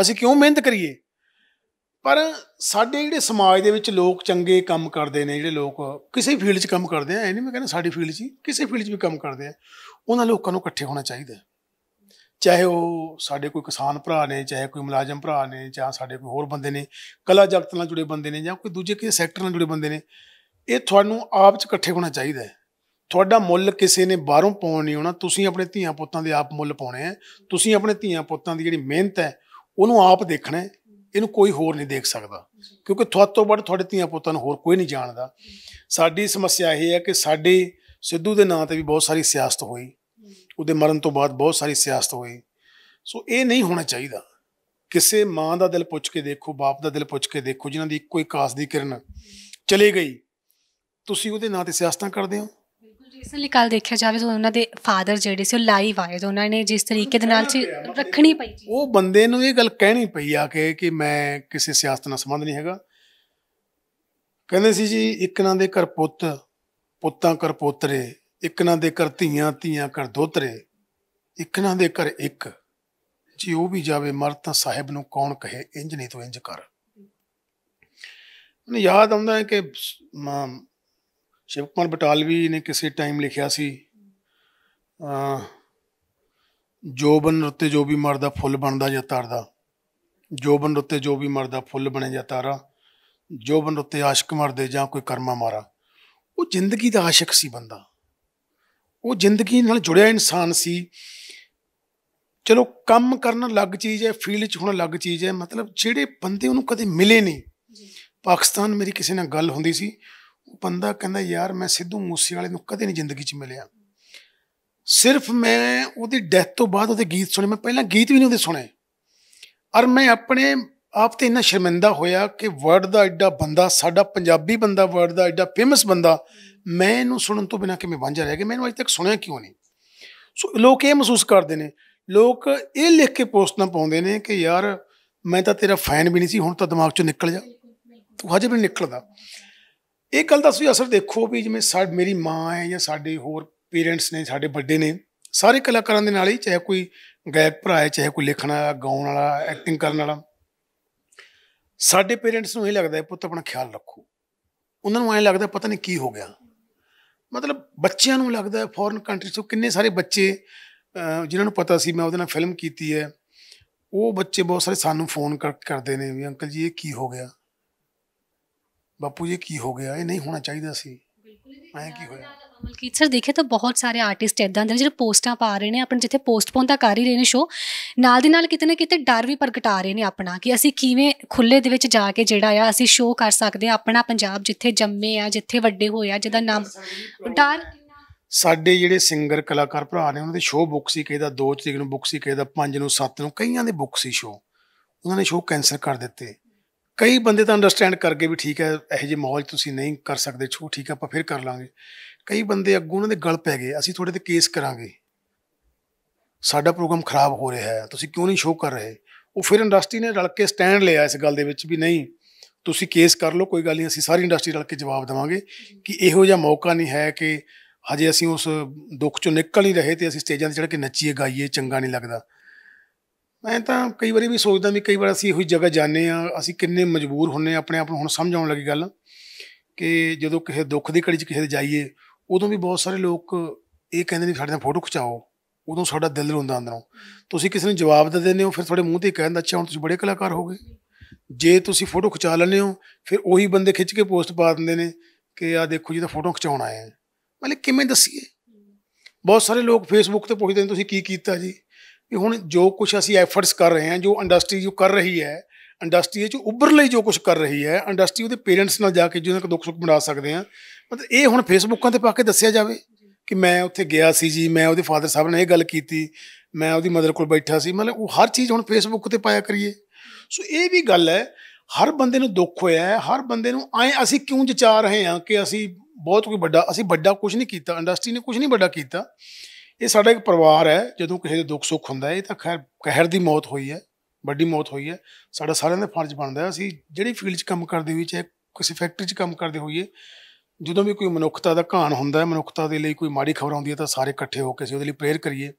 ਅਸੀਂ ਕਿਉਂ ਮਿਹਨਤ ਕਰੀਏ ਪਰ ਸਾਡੇ ਜਿਹੜੇ ਸਮਾਜ ਦੇ ਵਿੱਚ ਲੋਕ ਚੰਗੇ ਕੰਮ ਕਰਦੇ ਨੇ ਜਿਹੜੇ ਲੋਕ ਕਿਸੇ ਫੀਲਡ 'ਚ ਕੰਮ ਕਰਦੇ ਆ ਇਹ ਨਹੀਂ ਮੈਂ ਕਹਿੰਦਾ ਸਾਡੀ ਫੀਲਡ 'ਚ ਕਿਸੇ ਫੀਲਡ 'ਚ ਵੀ ਕੰਮ ਕਰਦੇ ਆ ਉਹਨਾਂ ਲੋਕਾਂ ਨੂੰ ਇਕੱਠੇ ਹੋਣਾ ਚਾਹੀਦਾ ਚਾਹੇ ਉਹ ਸਾਡੇ ਕੋਈ ਕਿਸਾਨ ਭਰਾ ਨੇ ਚਾਹੇ ਕੋਈ ਮੁਲਾਜ਼ਮ ਭਰਾ ਨੇ ਜਾਂ ਸਾਡੇ ਕੋਈ ਹੋਰ ਬੰਦੇ ਨੇ ਕਲਾ ਜਗਤ ਨਾਲ ਜੁੜੇ ਬੰਦੇ ਨੇ ਜਾਂ ਕੋਈ ਦੂਜੇ ਕਿਸੇ ਸੈਕਟਰ ਨਾਲ ਜੁੜੇ ਬੰਦੇ ਨੇ ਇਹ ਤੁਹਾਨੂੰ ਆਪ 'ਚ ਇਕੱਠੇ ਹੋਣਾ ਚਾਹੀਦਾ ਹੈ ਤੁਹਾਡਾ ਮੁੱਲ ਕਿਸੇ ਨੇ ਬਾਹਰੋਂ ਪਾਉਣ ਨਹੀਂ ਹੋਣਾ ਤੁਸੀਂ ਆਪਣੇ ਧੀਆਂ ਪੁੱਤਾਂ ਦੇ ਆਪ ਮੁੱਲ ਪਾਉਣੇ ਆ ਤੁਸੀਂ ਆਪਣੇ ਧੀਆਂ ਪੁੱਤਾਂ ਦੀ ਜਿਹੜੀ ਮਿਹਨਤ ਹੈ ਉਹਨੂੰ ਆਪ ਦੇਖਣਾ ਇਹਨੂੰ ਕੋਈ ਹੋਰ ਨਹੀਂ ਦੇਖ ਸਕਦਾ ਕਿਉਂਕਿ ਤੁਹਾਡੇ ਤੋਂ ਵੱਧ ਤੁਹਾਡੇ ਧੀਆਂ ਪੁੱਤਾਂ ਨੂੰ ਹੋਰ ਕੋਈ ਨਹੀਂ ਜਾਣਦਾ ਸਾਡੀ ਸਮੱਸਿਆ ਇਹ ਹੈ ਕਿ ਸਾਡੇ ਸਿੱਧੂ ਦੇ ਨਾਂ ਤੇ ਵੀ ਬਹੁਤ ਸਾਰੀ ਸਿਆਸਤ ਹੋਈ ਉਹਦੇ ਮਰਨ ਤੋਂ ਬਾਅਦ ਬਹੁਤ ਸਾਰੀ ਸਿਆਸਤ ਹੋਈ ਸੋ ਇਹ ਨਹੀਂ ਹੋਣਾ ਚਾਹੀਦਾ ਕਿਸੇ ਮਾਂ ਦਾ ਦਿਲ ਪੁੱਛ ਕੇ ਦੇਖੋ ਬਾਪ ਦਾ ਦਿਲ ਪੁੱਛ ਕੇ ਦੇਖੋ ਜਿਨ੍ਹਾਂ ਦੀ ਇੱਕੋ ਇੱਕ ਆਸ ਦੀ ਕਿਰਨ ਚਲੀ ਗਈ ਤੁਸੀਂ ਉਹਦੇ ਨਾਂ ਤੇ ਸਿਆਸਤਾਂ ਕਰਦੇ ਹੋ
ਰੀਸੈਂਟਲੀ ਕੱਲ ਦੇਖਿਆ ਜਾਵੇ ਤਾਂ ਉਹਨਾਂ ਦੇ ਫਾਦਰ ਜਿਹੜੇ ਸੀ ਉਹ ਲਾਈਵ ਆਏ ਤਾਂ ਉਹਨਾਂ ਨੇ ਜਿਸ ਤਰੀਕੇ ਦੇ ਨਾਲ ਰੱਖਣੀ ਪਈ ਉਹ
ਬੰਦੇ ਨੂੰ ਇਹ ਗੱਲ ਕਹਿਣੀ ਪਈ ਆ ਕਿ ਕਿ ਮੈਂ ਕਿਸੇ ਸਿਆਸਤ ਨਾਲ ਸੰਬੰਧ ਨਹੀਂ ਹੈਗਾ ਕਹਿੰਦੇ ਸੀ ਜੀ ਇੱਕ ਨਾਂ ਦੇ ਘਰ ਪੁੱਤ ਪੁੱਤਾਂ ਕਰ ਪੋਤਰੇ ਇੱਕ ਨਾਂ ਦੇ ਘਰ ਧੀਆਂ ਧੀਆਂ ਕਰ ਦੋਤਰੇ ਇੱਕ ਨਾਂ ਦੇ ਘਰ ਇੱਕ ਜੀ ਉਹ ਵੀ ਜਾਵੇ ਮਰ ਤਾਂ ਸਾਹਿਬ ਨੂੰ ਕੌਣ ਕਹੇ ਇੰਜ ਨਹੀਂ ਤੋਂ ਇੰਜ ਕਰ ਮੈਨੂੰ ਯਾਦ ਆਉਂਦਾ ਹੈ ਕਿ ਸ਼ਿਵ ਕੁਮਾਰ ਬਟਾਲਵੀ ਨੇ ਕਿਸੇ ਟਾਈਮ ਲਿਖਿਆ ਸੀ ਜੋਬਨ ਰੁੱਤੇ ਜੋ ਵੀ ਮਰਦਾ ਫੁੱਲ ਬਣਦਾ ਜਾਂ ਤਰਦਾ ਜੋਬਨ ਰੁੱਤੇ ਜੋ ਵੀ ਮਰਦਾ ਫੁੱਲ ਬਣੇ ਜਾਂ ਤਾਰਾ ਜੋਬਨ ਰੁੱਤੇ ਆਸ਼ਕ ਮਰਦੇ ਜਾਂ ਕੋਈ ਕਰਮਾ ਮਾਰਾ ਉਹ ਜ਼ਿੰਦਗੀ ਦਾ ਆਸ਼ਿਕ ਸੀ ਬੰਦਾ ਉਹ ਜ਼ਿੰਦਗੀ ਨਾਲ ਜੁੜਿਆ ਇਨਸਾਨ ਸੀ ਚਲੋ ਕੰਮ ਕਰਨ ਲੱਗ ਚੀਜ਼ ਹੈ ਫੀਲਡ 'ਚ ਹੁਣ ਲੱਗ ਚੀਜ਼ ਹੈ ਮਤਲਬ ਜਿਹੜੇ ਬੰਦੇ ਉਹਨੂੰ ਕਦੇ ਮਿਲੇ ਨਹੀਂ ਪਾਕਿਸਤਾਨ ਮੇਰੀ ਕਿਸੇ ਨਾਲ ਗੱਲ ਹੁੰਦੀ ਸੀ ਬੰਦਾ ਕਹਿੰਦਾ ਯਾਰ ਮੈਂ ਸਿੱਧੂ ਮੂਸੇ ਵਾਲੇ ਨੂੰ ਕਦੇ ਨਹੀਂ ਜ਼ਿੰਦਗੀ 'ਚ ਮਿਲਿਆ ਸਿਰਫ ਮੈਂ ਉਹਦੀ ਡੈਥ ਤੋਂ ਬਾਅਦ ਉਹਦੇ ਗੀਤ ਸੁਣੇ ਮੈਂ ਪਹਿਲਾਂ ਗੀਤ ਵੀ ਨਹੀਂ ਉਹਦੇ ਸੁਣੇ ਔਰ ਮੈਂ ਆਪਣੇ ਆਪ ਤੇ ਇੰਨਾ ਸ਼ਰਮਿੰਦਾ ਹੋਇਆ ਕਿ ਵਰਡ ਦਾ ਐਡਾ ਬੰਦਾ ਸਾਡਾ ਪੰਜਾਬੀ ਬੰਦਾ ਵਰਡ ਦਾ ਐਡਾ ਫੇਮਸ ਬੰਦਾ ਮੈਂ ਇਹਨੂੰ ਸੁਣਨ ਤੋਂ ਬਿਨਾ ਕਿਵੇਂ ਵਾਂਝਾ ਰਹਿ ਗਿਆ ਮੈਂ ਇਹਨੂੰ ਅਜੇ ਤੱਕ ਸੁਣਿਆ ਕਿਉਂ ਨਹੀਂ ਸੋ ਲੋਕ ਇਹ ਮਹਿਸੂਸ ਕਰਦੇ ਨੇ ਲੋਕ ਇਹ ਲਿਖ ਕੇ ਪੋਸਟਾਂ ਪਾਉਂਦੇ ਨੇ ਕਿ ਯਾਰ ਮੈਂ ਤਾਂ ਤੇਰਾ ਫੈਨ ਵੀ ਨਹੀਂ ਸੀ ਹੁਣ ਤਾਂ ਦਿਮਾਗ ਚੋਂ ਨਿਕਲ ਜਾ ਤੂੰ ਹਜੇ ਵੀ ਨਿਕਲਦਾ ਇਹ ਗੱਲ ਦਾ ਤੁਸੀਂ ਅਸਰ ਦੇਖੋ ਵੀ ਜਿਵੇਂ ਸਾਡ ਮੇਰੀ ਮਾਂ ਹੈ ਜਾਂ ਸਾਡੇ ਹੋਰ ਪੇਰੈਂਟਸ ਨੇ ਸਾਡੇ ਵੱਡੇ ਨੇ ਸਾਰੇ ਕਲਾਕਾਰਾਂ ਦੇ ਨਾਲ ਹੀ ਚਾਹੇ ਕੋਈ ਗਾਇਕ ਭਰਾ ਹੈ ਚਾਹੇ ਕੋਈ ਲਿਖਣ ਵਾਲਾ ਗਾਉਣ ਵਾਲਾ ਐਕਟਿੰਗ ਕਰਨ ਵਾਲਾ ਸਾਡੇ ਪੇਰੈਂਟਸ ਨੂੰ ਇਹ ਲੱਗਦਾ ਹੈ ਪੁੱਤ ਆਪਣਾ ਖਿਆਲ ਰੱਖੋ ਉਹਨਾਂ ਨੂੰ ਐਂ ਲੱਗਦਾ ਪਤਾ ਨਹੀਂ ਕੀ ਹੋ ਗਿਆ ਮਤਲਬ ਬੱਚਿਆਂ ਨੂੰ ਲੱਗਦਾ ਹੈ ਫੋਰਨ ਕੰਟਰੀ ਤੋਂ ਕਿੰਨੇ ਸਾਰੇ ਬੱਚੇ ਜਿਨ੍ਹਾਂ ਨੂੰ ਪਤਾ ਸੀ ਮੈਂ ਉਹਦੇ ਨਾਲ ਫਿਲਮ ਕੀਤੀ ਹੈ ਉਹ ਬੱਚੇ ਬਹੁਤ ਸਾਰੇ ਸਾਨੂੰ ਫੋਨ ਕਰਦੇ ਨੇ ਵੀ ਅੰਕਲ ਜੀ ਇਹ ਕੀ ਹੋ ਗਿਆ ਬਾਪੂ ਜੀ ਕੀ ਹੋ ਗਿਆ ਇਹ ਨਹੀਂ ਹੋਣਾ ਚਾਹੀਦਾ ਸੀ ਬਿਲਕੁਲ ਐ
ਕੀ ਹੋਇਆ ਮਲਕੀਤ ਸਰ ਦੇਖੇ ਤਾਂ ਬਹੁਤ ਸਾਰੇ ਆਰਟਿਸਟ ਇਦਾਂ ਦੇ ਜਿਹੜੇ ਪੋਸਟਾਂ ਪਾ ਰਹੇ ਨੇ ਆਪਣੇ ਜਿੱਥੇ ਪੋਸਟਪੋਨ ਤਾਂ ਕਰ ਹੀ ਰਹੇ ਨੇ ਸ਼ੋ ਨਾਲ ਦੀ ਨਾਲ ਕਿਤੇ ਨਾ ਕਿਤੇ ਡਰ ਵੀ ਪ੍ਰਗਟਾ ਰਹੇ ਨੇ ਆਪਣਾ ਕਿ ਅਸੀਂ ਕਿਵੇਂ ਖੁੱਲੇ ਦੇ ਵਿੱਚ ਜਾ ਕੇ ਜਿਹੜਾ ਆ ਅਸੀਂ ਸ਼ੋ ਕਰ ਸਕਦੇ ਆ ਆਪਣਾ ਪੰਜਾਬ ਜਿੱਥੇ ਜੰਮੇ ਆ ਜਿੱਥੇ ਵੱਡੇ ਹੋਏ ਆ ਜਿਹਦਾ ਨਾਮ ਡਰ
ਸਾਡੇ ਜਿਹੜੇ ਸਿੰਗਰ ਕਲਾਕਾਰ ਭਰਾ ਨੇ ਉਹਨਾਂ ਦੇ ਸ਼ੋ ਬੁੱਕ ਸੀ ਕਿਹਦਾ ਦਾ 2 ਤਰੀਕ ਨੂੰ ਬੁੱਕ ਸੀ ਕਿਹਦਾ ਦਾ 5 ਨੂੰ 7 ਨੂੰ ਕਈਆਂ ਦੇ ਬੁੱਕ ਸੀ ਸ਼ੋ ਉਹਨਾਂ ਨੇ ਸ਼ੋ ਕੈਨਸਲ ਕਰ ਦਿੱਤੇ ਕਈ ਬੰਦੇ ਤਾਂ ਅੰਡਰਸਟੈਂਡ ਕਰਕੇ ਵੀ ਠੀਕ ਹੈ ਇਹੋ ਜਿਹੇ ਮਾਹੌਲ ਤੁਸੀਂ ਨਹੀਂ ਕਰ ਸਕਦੇ ਛੋ ਠੀਕ ਹੈ ਆਪਾਂ ਫਿਰ ਕਰ ਲਾਂਗੇ ਕਈ ਬੰਦੇ ਅੱਗੋਂ ਉਹਨਾਂ ਦੇ ਗਲ ਪੈ ਗਏ ਅਸੀਂ ਤੁਹਾਡੇ ਤੇ ਕੇਸ ਕਰਾਂਗੇ ਸਾਡਾ ਪ੍ਰੋਗਰਾਮ ਖਰਾਬ ਹੋ ਰਿਹਾ ਹੈ ਤੁਸੀਂ ਕਿਉਂ ਨਹੀਂ ਸ਼ੋਅ ਕਰ ਰਹੇ ਉਹ ਫਿਰ ਇੰਡਸਟਰੀ ਨੇ ਰਲ ਕੇ ਸਟੈਂਡ ਲਿਆ ਇਸ ਗੱਲ ਦੇ ਵਿੱਚ ਵੀ ਨਹੀਂ ਤੁਸੀਂ ਕੇਸ ਕਰ ਲਓ ਕੋਈ ਗੱਲ ਨਹੀਂ ਅਸੀਂ ਸਾਰੀ ਇੰਡਸਟਰੀ ਰਲ ਕੇ ਜਵਾਬ ਦੇਵਾਂਗੇ ਕਿ ਇਹੋ ਜਿਹਾ ਮੌਕਾ ਨਹੀਂ ਹੈ ਕਿ ਹਜੇ ਅਸੀਂ ਉਸ ਦੁੱਖ ਚੋਂ ਨਿਕਲ ਨਹੀਂ ਰਹੇ ਤੇ ਅਸੀਂ ਸਟੇਜਾਂ ਤੇ ਚੜ ਕੇ ਨੱਚੀਏ ਗਾਈਏ ਚੰਗਾ ਨਹੀਂ ਲੱਗਦਾ ਮੈਂ ਤਾਂ ਕਈ ਵਾਰੀ ਵੀ ਸੋਚਦਾ ਵੀ ਕਈ ਵਾਰ ਅਸੀਂ ਇਹੋ ਹੀ ਜਗ੍ਹਾ ਜਾਂਦੇ ਆ ਅਸੀਂ ਕਿੰਨੇ ਮਜਬੂਰ ਹੁੰਨੇ ਆਪਣੇ ਆਪ ਨੂੰ ਹੁਣ ਸਮਝਾਉਣ ਲੱਗੀ ਗੱਲ ਕਿ ਜਦੋਂ ਕਿਸੇ ਦੁੱਖ ਦੀ ਘੜੀ 'ਚ ਕਿਸੇ ਦੇ ਜਾਈਏ ਉਦੋਂ ਵੀ ਬਹੁਤ ਸਾਰੇ ਲੋਕ ਇਹ ਕਹਿੰਦੇ ਨੇ ਸਾਡੇ ਨਾਲ ਫੋਟੋ ਖਿਚਾਓ ਉਦੋਂ ਸਾਡਾ ਦਿਲ ਰੋਂਦਾ ਅੰਦਰੋਂ ਤੁਸੀਂ ਕਿਸੇ ਨੂੰ ਜਵਾਬ ਦੇ ਦਿੰਦੇ ਹੋ ਫਿਰ ਤੁਹਾਡੇ ਮੂੰਹ ਤੇ ਕਹਿੰਦਾ ਅੱਛਾ ਹੁਣ ਤੁਸੀਂ ਬੜੇ ਕਲਾਕਾਰ ਹੋ ਗਏ ਜੇ ਤੁਸੀਂ ਫੋਟੋ ਖਿਚਾ ਲੈਂਦੇ ਹੋ ਫਿਰ ਉਹੀ ਬੰਦੇ ਖਿੱਚ ਕੇ ਪੋਸਟ ਪਾ ਦਿੰਦੇ ਨੇ ਕਿ ਆ ਦੇਖੋ ਜੀ ਤਾਂ ਫੋਟੋ ਖਿਚਾਉਣ ਆਏ ਆ ਮਤਲਬ ਕਿਵੇਂ ਦੱਸੀਏ ਬਹੁਤ ਸਾਰੇ ਲੋਕ ਫੇਸਬੁੱਕ ਤੇ ਪੁੱਛਦੇ ਨੇ ਤੁਸੀਂ ਕੀ ਕੀਤਾ ਜੀ ਕਿ ਹੁਣ ਜੋ ਕੁਝ ਅਸੀਂ ਐਫਰਟਸ ਕਰ ਰਹੇ ਹਾਂ ਜੋ ਇੰਡਸਟਰੀ ਜੋ ਕਰ ਰਹੀ ਹੈ ਇੰਡਸਟਰੀ ਚ ਉੱਭਰ ਲਈ ਜੋ ਕੁਝ ਕਰ ਰਹੀ ਹੈ ਇੰਡਸਟਰੀ ਉਹਦੇ ਪੇਰੈਂਟਸ ਨਾਲ ਜਾ ਕੇ ਜਿਹਨਾਂ ਕੋ ਦੁੱਖ ਸੁੱਖ ਬਣਾ ਸਕਦੇ ਆ ਮਤਲਬ ਇਹ ਹੁਣ ਫੇਸਬੁੱਕਾਂ ਤੇ ਪਾ ਕੇ ਦੱਸਿਆ ਜਾਵੇ ਕਿ ਮੈਂ ਉੱਥੇ ਗਿਆ ਸੀ ਜੀ ਮੈਂ ਉਹਦੇ ਫਾਦਰ ਸਾਹਿਬ ਨਾਲ ਇਹ ਗੱਲ ਕੀਤੀ ਮੈਂ ਉਹਦੀ ਮਦਰ ਕੋਲ ਬੈਠਾ ਸੀ ਮਤਲਬ ਉਹ ਹਰ ਚੀਜ਼ ਹੁਣ ਫੇਸਬੁੱਕ ਤੇ ਪਾਇਆ ਕਰੀਏ ਸੋ ਇਹ ਵੀ ਗੱਲ ਹੈ ਹਰ ਬੰਦੇ ਨੂੰ ਦੁੱਖ ਹੋਇਆ ਹੈ ਹਰ ਬੰਦੇ ਨੂੰ ਐ ਅਸੀਂ ਕਿਉਂ ਜਚਾ ਰਹੇ ਹਾਂ ਕਿ ਅਸੀਂ ਬਹੁਤ ਕੋਈ ਵੱਡਾ ਅਸੀਂ ਵੱਡਾ ਕੁਝ ਨਹੀਂ ਕੀਤਾ ਇੰਡਸਟਰੀ ਨੇ ਕੁਝ ਨਹੀਂ ਵੱਡਾ ਕੀਤਾ ਇਹ ਸਾਡਾ ਇੱਕ ਪਰਿਵਾਰ ਹੈ ਜਦੋਂ ਕਿਸੇ ਦੇ ਦੁੱਖ ਸੁੱਖ ਹੁੰਦਾ ਇਹ ਤਾਂ ਖੈਰ ਕਹਿਰ ਦੀ ਮੌਤ ਹੋਈ ਹੈ ਵੱਡੀ ਮੌਤ ਹੋਈ ਹੈ ਸਾਡਾ ਸਾਰਿਆਂ ਦਾ ਫਰਜ਼ ਬਣਦਾ ਅਸੀਂ ਜਿਹੜੀ ਫੀਲਡ 'ਚ ਕੰਮ ਕਰਦੇ ਹੋਈਏ ਚਾਹੇ ਕਿਸੇ ਫੈਕਟਰੀ 'ਚ ਕੰਮ ਕਰਦੇ ਹੋਈਏ ਜਦੋਂ ਵੀ ਕੋਈ ਮਨੁੱਖਤਾ ਦਾ ਘਾਣ ਹੁੰਦਾ ਹੈ ਮਨੁੱਖਤਾ ਦੇ ਲਈ ਕੋਈ ਮਾੜੀ ਖਬਰ ਆਉਂਦੀ ਹੈ ਤਾਂ ਸਾਰੇ ਇਕੱਠੇ ਹੋ ਕੇ ਅਸੀਂ ਉਹਦੇ ਲਈ ਪ੍ਰੇਅਰ ਕਰੀਏ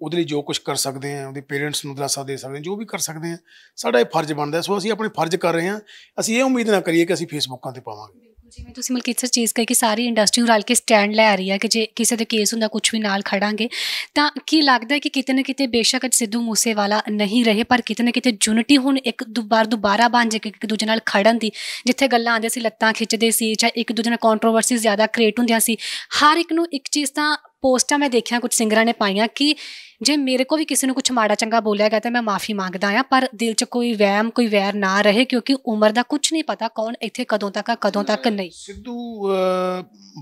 ਉਹਦੇ ਲਈ ਜੋ ਕੁਝ ਕਰ ਸਕਦੇ ਹਾਂ ਉਹਦੇ ਪੇਰੈਂਟਸ ਨੂੰ ਦਰਸਾ ਦੇ ਸਕਦੇ ਹਾਂ ਜੋ ਵੀ ਕਰ ਸਕਦੇ ਹਾਂ ਸਾਡਾ ਇਹ ਫਰਜ਼ ਬਣਦਾ ਹੈ ਸੋ ਅਸੀਂ ਆਪਣੇ ਫਰਜ਼ ਕਰ ਰਹੇ ਹਾਂ ਅਸੀਂ ਇਹ ਉਮੀਦ ਨਾ ਕਰੀਏ ਕਿ ਅਸੀਂ ਫੇਸਬੁੱਕਾਂ ਤੇ ਪਾਵਾਂਗੇ
ਜਿਵੇਂ ਤੁਸੀਂ ਮਲਕੀਤ ਸਰ ਚੀਜ਼ ਕਹੀ ਕਿ ਸਾਰੀ ਇੰਡਸਟਰੀ ਨੂੰ ਰਲ ਕੇ ਸਟੈਂਡ ਲੈ ਆ ਰਹੀ ਹੈ ਕਿ ਜੇ ਕਿਸੇ ਦੇ ਕੇਸ ਹੁੰਦਾ ਕੁਝ ਵੀ ਨਾਲ ਖੜਾਂਗੇ ਤਾਂ ਕੀ ਲੱਗਦਾ ਕਿ ਕਿਤੇ ਨਾ ਕਿਤੇ ਬੇਸ਼ੱਕ ਸਿੱਧੂ ਮੂਸੇਵਾਲਾ ਨਹੀਂ ਰਹੇ ਪਰ ਕਿਤੇ ਨਾ ਕਿਤੇ ਯੂਨਿਟੀ ਹੁਣ ਇੱਕ ਦੁਬਾਰ ਦੁਬਾਰਾ ਬਣ ਜੇ ਇੱਕ ਦੂਜੇ ਨਾਲ ਖੜਨ ਦੀ ਜਿੱਥੇ ਗੱਲਾਂ ਆਉਂਦੇ ਸੀ ਲੱਤਾਂ ਖਿੱਚਦੇ ਸੀ ਜਾਂ ਇੱਕ ਦੂਜੇ ਨਾਲ ਕੰਟਰੋਵਰਸੀ ਜ਼ਿਆਦਾ ਕ੍ਰੀਏਟ ਹੁੰਦੀਆਂ ਸੀ ਹਰ ਇੱਕ ਨੂੰ ਇੱਕ ਚੀਜ਼ ਤਾਂ ਪੋਸਟਾਂ ਮੈਂ ਦੇਖਿਆ ਕੁਝ ਸਿੰਗਰਾਂ ਨੇ ਪਾਈਆਂ ਕਿ ਜੇ ਮੇਰੇ ਕੋ ਵੀ ਕਿਸੇ ਨੂੰ ਕੁਝ ਮਾੜਾ ਚੰਗਾ ਬੋਲਿਆ ਗਿਆ ਤਾਂ ਮੈਂ ਮਾਫੀ ਮੰਗਦਾ ਆ ਪਰ ਦਿਲ 'ਚ ਕੋਈ ਵਹਿਮ ਕੋਈ ਵੈਰ ਨਾ ਰਹੇ ਕਿਉਂਕਿ ਉਮਰ ਦਾ ਕੁਝ ਨਹੀਂ ਪਤਾ ਕੌਣ ਇੱਥੇ ਕਦੋਂ ਤੱਕ ਆ ਕਦੋਂ ਤੱਕ ਨਹੀਂ
ਸਿੱਧੂ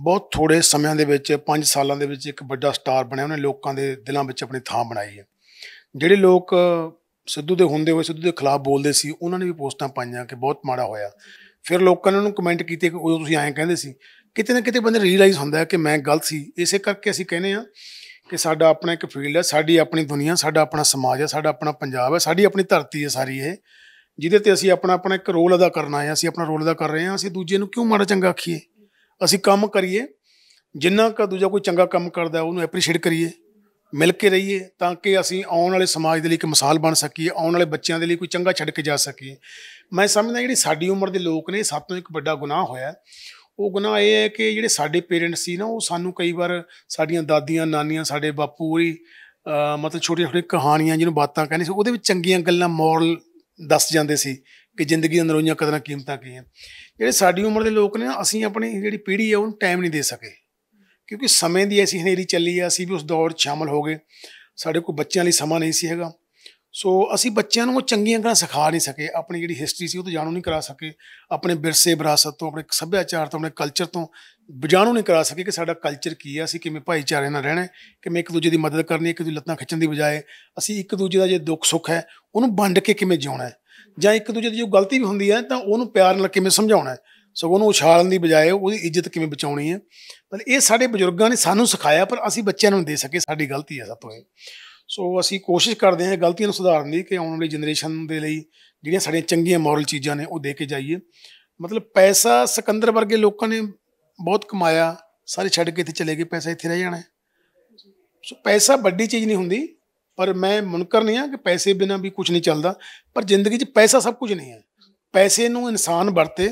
ਬਹੁਤ ਥੋੜੇ ਸਮਿਆਂ ਦੇ ਵਿੱਚ 5 ਸਾਲਾਂ ਦੇ ਵਿੱਚ ਇੱਕ ਵੱਡਾ ਸਟਾਰ ਬਣਿਆ ਉਹਨੇ ਲੋਕਾਂ ਦੇ ਦਿਲਾਂ ਵਿੱਚ ਆਪਣੀ ਥਾਂ ਬਣਾਈ ਹੈ ਜਿਹੜੇ ਲੋਕ ਸਿੱਧੂ ਦੇ ਹੁੰਦੇ ਹੋਏ ਸਿੱਧੂ ਦੇ ਖਿਲਾਫ ਬੋਲਦੇ ਸੀ ਉਹਨਾਂ ਨੇ ਵੀ ਪੋਸਟਾਂ ਪਾਈਆਂ ਕਿ ਬਹੁਤ ਮਾੜਾ ਹੋਇਆ ਫਿਰ ਲੋਕਾਂ ਨੇ ਉਹਨੂੰ ਕਮੈਂਟ ਕੀਤੇ ਕਿ ਉਦੋਂ ਤੁਸੀਂ ਐਂ ਕਹਿੰਦੇ ਸੀ ਕਿਤੇ ਨਾ ਕਿਤੇ ਬੰਦੇ ਰੀਅਲਾਈਜ਼ ਹੁੰਦਾ ਹੈ ਕਿ ਮੈਂ ਗਲਤ ਸੀ ਇਸੇ ਕਰਕੇ ਅਸੀਂ ਕਹਿੰਦੇ ਆ ਕਿ ਸਾਡਾ ਆਪਣਾ ਇੱਕ ਫੀਲਡ ਹੈ ਸਾਡੀ ਆਪਣੀ ਦੁਨੀਆ ਸਾਡਾ ਆਪਣਾ ਸਮਾਜ ਹੈ ਸਾਡਾ ਆਪਣਾ ਪੰਜਾਬ ਹੈ ਸਾਡੀ ਆਪਣੀ ਧਰਤੀ ਹੈ ਸਾਰੀ ਇਹ ਜਿਹਦੇ ਤੇ ਅਸੀਂ ਆਪਣਾ ਆਪਣਾ ਇੱਕ ਰੋਲ ਅਦਾ ਕਰਨਾ ਹੈ ਅਸੀਂ ਆਪਣਾ ਰੋਲ ਅਦਾ ਕਰ ਰਹੇ ਹਾਂ ਅਸੀਂ ਦੂਜੇ ਨੂੰ ਕਿਉਂ ਮਾੜਾ ਚੰਗਾ ਆਖੀਏ ਅਸੀਂ ਕੰਮ ਕਰੀਏ ਜਿੰਨਾ ਕਾ ਦੂਜਾ ਕੋਈ ਚੰਗਾ ਕੰਮ ਕਰਦਾ ਹੈ ਉਹਨੂੰ ਐਪਰੀਸ਼ੀਏਟ ਕਰੀਏ ਮਿਲ ਕੇ ਰਹੀਏ ਤਾਂ ਕਿ ਅਸੀਂ ਆਉਣ ਵਾਲੇ ਸਮਾਜ ਦੇ ਲਈ ਇੱਕ ਮਿਸਾਲ ਬਣ ਸਕੀਏ ਆਉਣ ਵਾਲੇ ਬੱਚਿਆਂ ਦੇ ਲਈ ਕੋਈ ਚੰਗਾ ਛੱਡ ਕੇ ਜਾ ਸਕੀਏ ਮੈਂ ਸਮਝਦਾ ਜਿਹੜੀ ਸਾਡੀ ਉਮਰ ਦੇ ਲੋਕ ਨੇ ਸਾਤੋਂ ਇੱਕ ਵੱਡਾ ਗੁਨਾਹ ਹੋਇਆ ਉਹ ਗੁਨਾਹ ਇਹ ਹੈ ਕਿ ਜਿਹੜੇ ਸਾਡੇ ਪੇਰੈਂਟਸ ਸੀ ਨਾ ਉਹ ਸਾਨੂੰ ਕਈ ਵਾਰ ਸਾਡੀਆਂ ਦਾਦੀਆਂ ਨਾਨੀਆਂ ਸਾਡੇ ਬਾਪੂ ਹੀ ਮਤਲਬ ਛੋਟੀਆਂ ਛੋਟੀਆਂ ਕਹਾਣੀਆਂ ਜਿਹਨੂੰ ਬਾਤਾਂ ਕਹਿੰਦੇ ਸੀ ਉਹਦੇ ਵਿੱਚ ਚੰਗੀਆਂ ਗੱਲਾਂ ਮੋਰਲ ਦੱਸ ਜਾਂਦੇ ਸੀ ਕਿ ਜ਼ਿੰਦਗੀ ਦੇ ਅੰਦਰ ਉਹਨੀਆਂ ਕਦਰਾਂ ਕੀਮਤਾਂ ਕੀ ਹੈ ਜਿਹੜੇ ਸਾਡੀ ਉਮਰ ਦੇ ਲੋਕ ਨੇ ਅਸੀਂ ਆਪਣੀ ਜਿਹੜੀ ਪੀੜ੍ਹੀ ਹੈ ਉਹਨੂੰ ਟਾਈਮ ਨਹੀਂ ਦੇ ਸਕੇ ਕਿਉਂਕਿ ਸਮੇਂ ਦੀ ਐਸੀ ਹਨੇਰੀ ਚੱਲੀ ਆ ਅਸੀਂ ਵੀ ਉਸ ਦੌਰ ਸ਼ਾਮਲ ਹੋ ਗਏ ਸਾਡੇ ਕੋਲ ਬੱਚਿਆਂ ਲਈ ਸਮਾਂ ਨਹੀਂ ਸੀ ਹੈਗਾ ਸੋ ਅਸੀਂ ਬੱਚਿਆਂ ਨੂੰ ਉਹ ਚੰਗੀਆਂ ਗੱਲਾਂ ਸਿਖਾ ਨਹੀਂ ਸਕੇ ਆਪਣੀ ਜਿਹੜੀ ਹਿਸਟਰੀ ਸੀ ਉਹ ਤੋਂ ਜਾਣੂ ਨਹੀਂ ਕਰਾ ਸਕੇ ਆਪਣੇ ਵਿਰਸੇ ਵਿਰਾਸਤ ਤੋਂ ਆਪਣੇ ਸੱਭਿਆਚਾਰ ਤੋਂ ਆਪਣੇ ਕਲਚਰ ਤੋਂ ਜਾਣੂ ਨਹੀਂ ਕਰਾ ਸਕੇ ਕਿ ਸਾਡਾ ਕਲਚਰ ਕੀ ਆ ਅਸੀਂ ਕਿਵੇਂ ਭਾਈਚਾਰੇ ਨਾਲ ਰਹਿਣਾ ਕਿਵੇਂ ਇੱਕ ਦੂਜੇ ਦੀ ਮਦਦ ਕਰਨੀ ਹੈ ਕਿ ਲੱਤਾਂ ਖਿੱਚਣ ਦੀ ਬਜਾਏ ਅਸੀਂ ਇੱਕ ਦੂਜੇ ਦਾ ਜੇ ਦੁੱਖ ਸੁੱਖ ਹੈ ਉਹਨੂੰ ਵੰਡ ਕੇ ਕਿਵੇਂ ਜਿਉਣਾ ਹੈ ਜਾਂ ਇੱਕ ਦੂਜੇ ਦੀ ਜੋ ਗਲਤੀ ਵੀ ਹੁੰਦੀ ਹੈ ਤਾਂ ਉਹਨੂੰ ਪਿਆਰ ਨਾਲ ਕਿਵੇਂ ਸਮਝਾਉਣਾ ਹੈ ਸੋ ਉਹਨੂੰ ਉਛਾਲਣ ਦੀ ਬਜਾਏ ਉਹਦੀ ਇੱਜ਼ਤ ਕਿਵੇਂ ਬਚਾਉਣੀ ਹੈ ਪਰ ਇਹ ਸਾਡੇ ਬਜ਼ੁਰਗਾਂ ਨੇ ਸਾਨੂੰ ਸਿਖਾਇਆ ਪਰ ਅਸੀਂ ਬੱਚਿਆਂ ਨੂੰ ਦੇ ਸਕੇ ਸਾਡੀ ਗਲਤੀ ਹੈ ਸਭ ਤੋਂ ਇਹ ਸੋ ਅਸੀਂ ਕੋਸ਼ਿਸ਼ ਕਰਦੇ ਹਾਂ ਗਲਤੀਆਂ ਨੂੰ ਸੁਧਾਰਨ ਦੀ ਕਿ ਆਉਣ ਵਾਲੀ ਜਨਰੇਸ਼ਨ ਦੇ ਲਈ ਜਿਹੜੀਆਂ ਸਾਡੀਆਂ ਚੰਗੀਆਂ ਮੋਰਲ ਚੀਜ਼ਾਂ ਨੇ ਉਹ ਦੇ ਕੇ ਜਾਈਏ ਮਤਲਬ ਪੈਸਾ ਸਿਕੰਦਰ ਵਰਗੇ ਲੋਕਾਂ ਨੇ ਬਹੁਤ ਕਮਾਇਆ ਸਾਰੇ ਛੱਡ ਕੇ ਇੱਥੇ ਚਲੇ ਗਏ ਪੈਸਾ ਇੱਥੇ ਰਹਿ ਜਾਣਾ ਸੋ ਪੈਸਾ ਵੱਡੀ ਚੀਜ਼ ਨਹੀਂ ਹੁੰਦੀ ਪਰ ਮੈਂ ਮੁਨਕਰ ਨਹੀਂ ਆ ਕਿ ਪੈਸੇ ਬਿਨਾ ਵੀ ਕੁਝ ਨਹੀਂ ਚੱਲਦਾ ਪਰ ਜ਼ਿੰਦਗੀ 'ਚ ਪੈਸਾ ਸਭ ਕੁਝ ਨਹੀਂ ਹੈ ਪੈਸੇ ਨੂੰ ਇਨਸਾਨ ਵਰਤੇ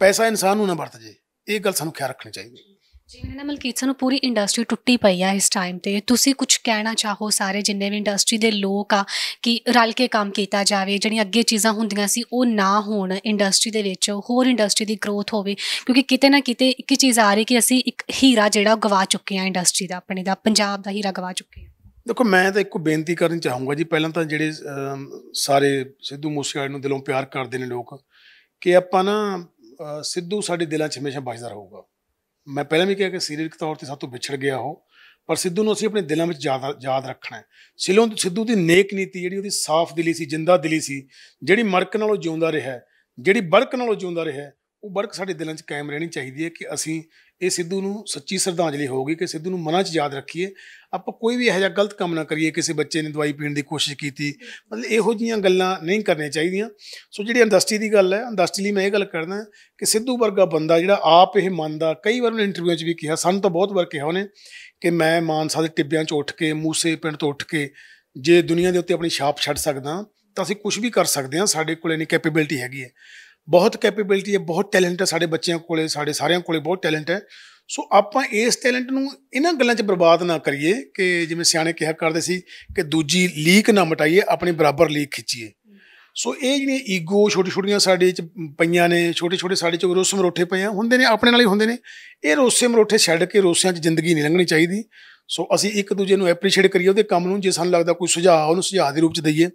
ਪੈਸਾ ਇਨਸਾਨ ਨੂੰ ਨਾ ਵਰਤ ਜੇ ਇਹ ਗੱਲ ਸਾਨੂੰ ਖਿਆਲ ਰੱਖਣੀ ਚਾਹੀਦੀ ਹੈ
ਜਿਵੇਂ ਨਾ ਮਲਕੀਤ ਸਾਨੂੰ ਪੂਰੀ ਇੰਡਸਟਰੀ ਟੁੱਟੀ ਪਈ ਆ ਇਸ ਟਾਈਮ ਤੇ ਤੁਸੀਂ ਕੁਝ ਕਹਿਣਾ ਚਾਹੋ ਸਾਰੇ ਜਿੰਨੇ ਵੀ ਇੰਡਸਟਰੀ ਦੇ ਲੋਕ ਆ ਕਿ ਰਲ ਕੇ ਕੰਮ ਕੀਤਾ ਜਾਵੇ ਜਿਹੜੀਆਂ ਅੱਗੇ ਚੀਜ਼ਾਂ ਹੁੰਦੀਆਂ ਸੀ ਉਹ ਨਾ ਹੋਣ ਇੰਡਸਟਰੀ ਦੇ ਵਿੱਚ ਹੋਰ ਇੰਡਸਟਰੀ ਦੀ ਗਰੋਥ ਹੋਵੇ ਕਿਉਂਕਿ ਕਿਤੇ ਨਾ ਕਿਤੇ ਇੱਕ ਚੀਜ਼ ਆ ਰਹੀ ਕਿ ਅਸੀਂ ਇੱਕ ਹੀਰਾ ਜਿਹੜਾ ਗਵਾ ਚੁੱਕੇ ਆ ਇੰਡਸਟਰੀ ਦਾ ਆਪਣੇ ਦਾ ਪੰਜਾਬ ਦਾ ਹੀਰਾ ਗਵਾ ਚੁੱਕੇ ਆ
ਦੇਖੋ ਮੈਂ ਤਾਂ ਇੱਕੋ ਬੇਨਤੀ ਕਰਨੀ ਚਾਹੂੰਗਾ ਜੀ ਪਹਿਲਾਂ ਤਾਂ ਜਿਹੜੇ ਸਾਰੇ ਸਿੱਧੂ ਮੂਸੇਵਾਲੇ ਨੂੰ ਦਿਲੋਂ ਪਿਆਰ ਕਰਦੇ ਨੇ ਲੋਕ ਕਿ ਆਪਾਂ ਨਾ ਸਿੱਧੂ ਸਾਡੇ ਦਿਲਾਂ 'ਚ ਹਮੇਸ਼ਾ ਵਸਦਾ ਰਹੂਗਾ ਮੈਂ ਪਹਿਲਾਂ ਵੀ ਕਿਹਾ ਕਿ ਸਰੀਰਕ ਤੌਰ ਤੇ ਸਭ ਤੋਂ ਵਿਛੜ ਗਿਆ ਉਹ ਪਰ ਸਿੱਧੂ ਨੂੰ ਅਸੀਂ ਆਪਣੇ ਦਿਲਾਂ ਵਿੱਚ ਯਾਦ ਰੱਖਣਾ ਹੈ ਸਿਲੋਂ ਸਿੱਧੂ ਦੀ ਨੇਕ ਨੀਤੀ ਜਿਹੜੀ ਉਹਦੀ ਸਾਫ਼ ਦਿਲੀ ਸੀ ਜਿੰਦਾ ਦਿਲੀ ਸੀ ਜਿਹੜੀ ਮਰਕ ਨਾਲੋਂ ਜਿਉਂਦਾ ਰਿਹਾ ਜਿਹੜੀ ਬਰਕ ਨਾਲੋਂ ਜਿਉਂਦਾ ਰਿਹਾ ਉਹ ਬਰਕ ਸਾਡੇ ਦਿਲਾਂ 'ਚ ਕਾਇਮ ਰਹਿਣੀ ਚਾਹੀਦੀ ਹੈ ਕਿ ਅਸੀਂ ਇਹ ਸਿੱਧੂ ਨੂੰ ਸੱਚੀ ਸ਼ਰਧਾਂਜਲੀ ਹੋਊਗੀ ਕਿ ਸਿੱਧੂ ਨੂੰ ਮਨਾਂ 'ਚ ਯਾਦ ਰੱਖੀਏ ਆਪਾਂ ਕੋਈ ਵੀ ਇਹੋ ਜਿਹਾ ਗਲਤ ਕੰਮ ਨਾ ਕਰੀਏ ਕਿਸੇ ਬੱਚੇ ਨੇ ਦਵਾਈ ਪੀਣ ਦੀ ਕੋਸ਼ਿਸ਼ ਕੀਤੀ ਮਤਲਬ ਇਹੋ ਜੀਆਂ ਗੱਲਾਂ ਨਹੀਂ ਕਰਨੀਆਂ ਚਾਹੀਦੀਆਂ ਸੋ ਜਿਹੜੀ ਇੰਡਸਟਰੀ ਦੀ ਗੱਲ ਹੈ ਇੰਡਸਟਰੀ ਲਈ ਮੈਂ ਇਹ ਗੱਲ ਕਰਨਾ ਕਿ ਸਿੱਧੂ ਵਰਗਾ ਬੰਦਾ ਜਿਹੜਾ ਆਪ ਇਹ ਮੰਨਦਾ ਕਈ ਵਾਰ ਉਹਨੇ ਇੰਟਰਵਿਊ 'ਚ ਵੀ ਕਿਹਾ ਸਾਨੂੰ ਤਾਂ ਬਹੁਤ ਵਾਰ ਕਿਹਾ ਉਹਨੇ ਕਿ ਮੈਂ ਮਾਨਸਾ ਦੇ ਟਿੱਬਿਆਂ 'ਚ ਉੱਠ ਕੇ ਮੂਸੇ ਪਿੰਡ ਤੋਂ ਉੱਠ ਕੇ ਜੇ ਦੁਨੀਆ ਦੇ ਉੱਤੇ ਆਪਣੀ ਛਾਪ ਛੱਡ ਸਕਦਾ ਤਾਂ ਅਸੀਂ ਕੁਝ ਵੀ ਕਰ ਸਕਦੇ ਹਾਂ ਸਾਡੇ ਕੋਲ ਇਹਨੀ ਕੈਪੇਬਿਲਟੀ ਹੈਗੀ ਹੈ ਬਹੁਤ ਕੈਪੇਬਿਲਿਟੀ ਹੈ ਬਹੁਤ ਟੈਲੈਂਟ ਹੈ ਸਾਡੇ ਬੱਚਿਆਂ ਕੋਲੇ ਸਾਡੇ ਸਾਰਿਆਂ ਕੋਲੇ ਬਹੁਤ ਟੈਲੈਂਟ ਹੈ ਸੋ ਆਪਾਂ ਇਸ ਟੈਲੈਂਟ ਨੂੰ ਇਹਨਾਂ ਗੱਲਾਂ 'ਚ ਬਰਬਾਦ ਨਾ ਕਰੀਏ ਕਿ ਜਿਵੇਂ ਸਿਆਣੇ ਕਿਹਾ ਕਰਦੇ ਸੀ ਕਿ ਦੂਜੀ ਲੀਕ ਨਾ ਮਟਾਈਏ ਆਪਣੀ ਬਰਾਬਰ ਲੀਕ ਖਿੱਚੀਏ ਸੋ ਇਹ ਜਿਹੜੀਆਂ ਈਗੋ ਛੋਟੀ ਛੋਟੀਆਂ ਸਾਡੇ 'ਚ ਪਈਆਂ ਨੇ ਛੋਟੇ ਛੋਟੇ ਸਾਡੇ 'ਚ ਰੋਸ ਮਰੋਠੇ ਪਏ ਹੁੰਦੇ ਨੇ ਆਪਣੇ ਨਾਲ ਹੀ ਹੁੰਦੇ ਨੇ ਇਹ ਰੋਸੇ ਮਰੋਠੇ ਛੱਡ ਕੇ ਰੋਸਿਆਂ 'ਚ ਜ਼ਿੰਦਗੀ ਨਹੀਂ ਲੰਘਣੀ ਚਾਹੀਦੀ ਸੋ ਅਸੀਂ ਇੱਕ ਦੂਜੇ ਨੂੰ ਐਪਰੀਸ਼ੀਏਟ ਕਰੀਏ ਉਹਦੇ ਕੰਮ ਨੂੰ ਜੇ ਸਾਨੂੰ ਲੱਗਦਾ ਕੋਈ ਸੁਝਾਅ ਉਹਨੂੰ ਸੁਝਾਅ ਦੇ ਰੂਪ 'ਚ ਦਈਏ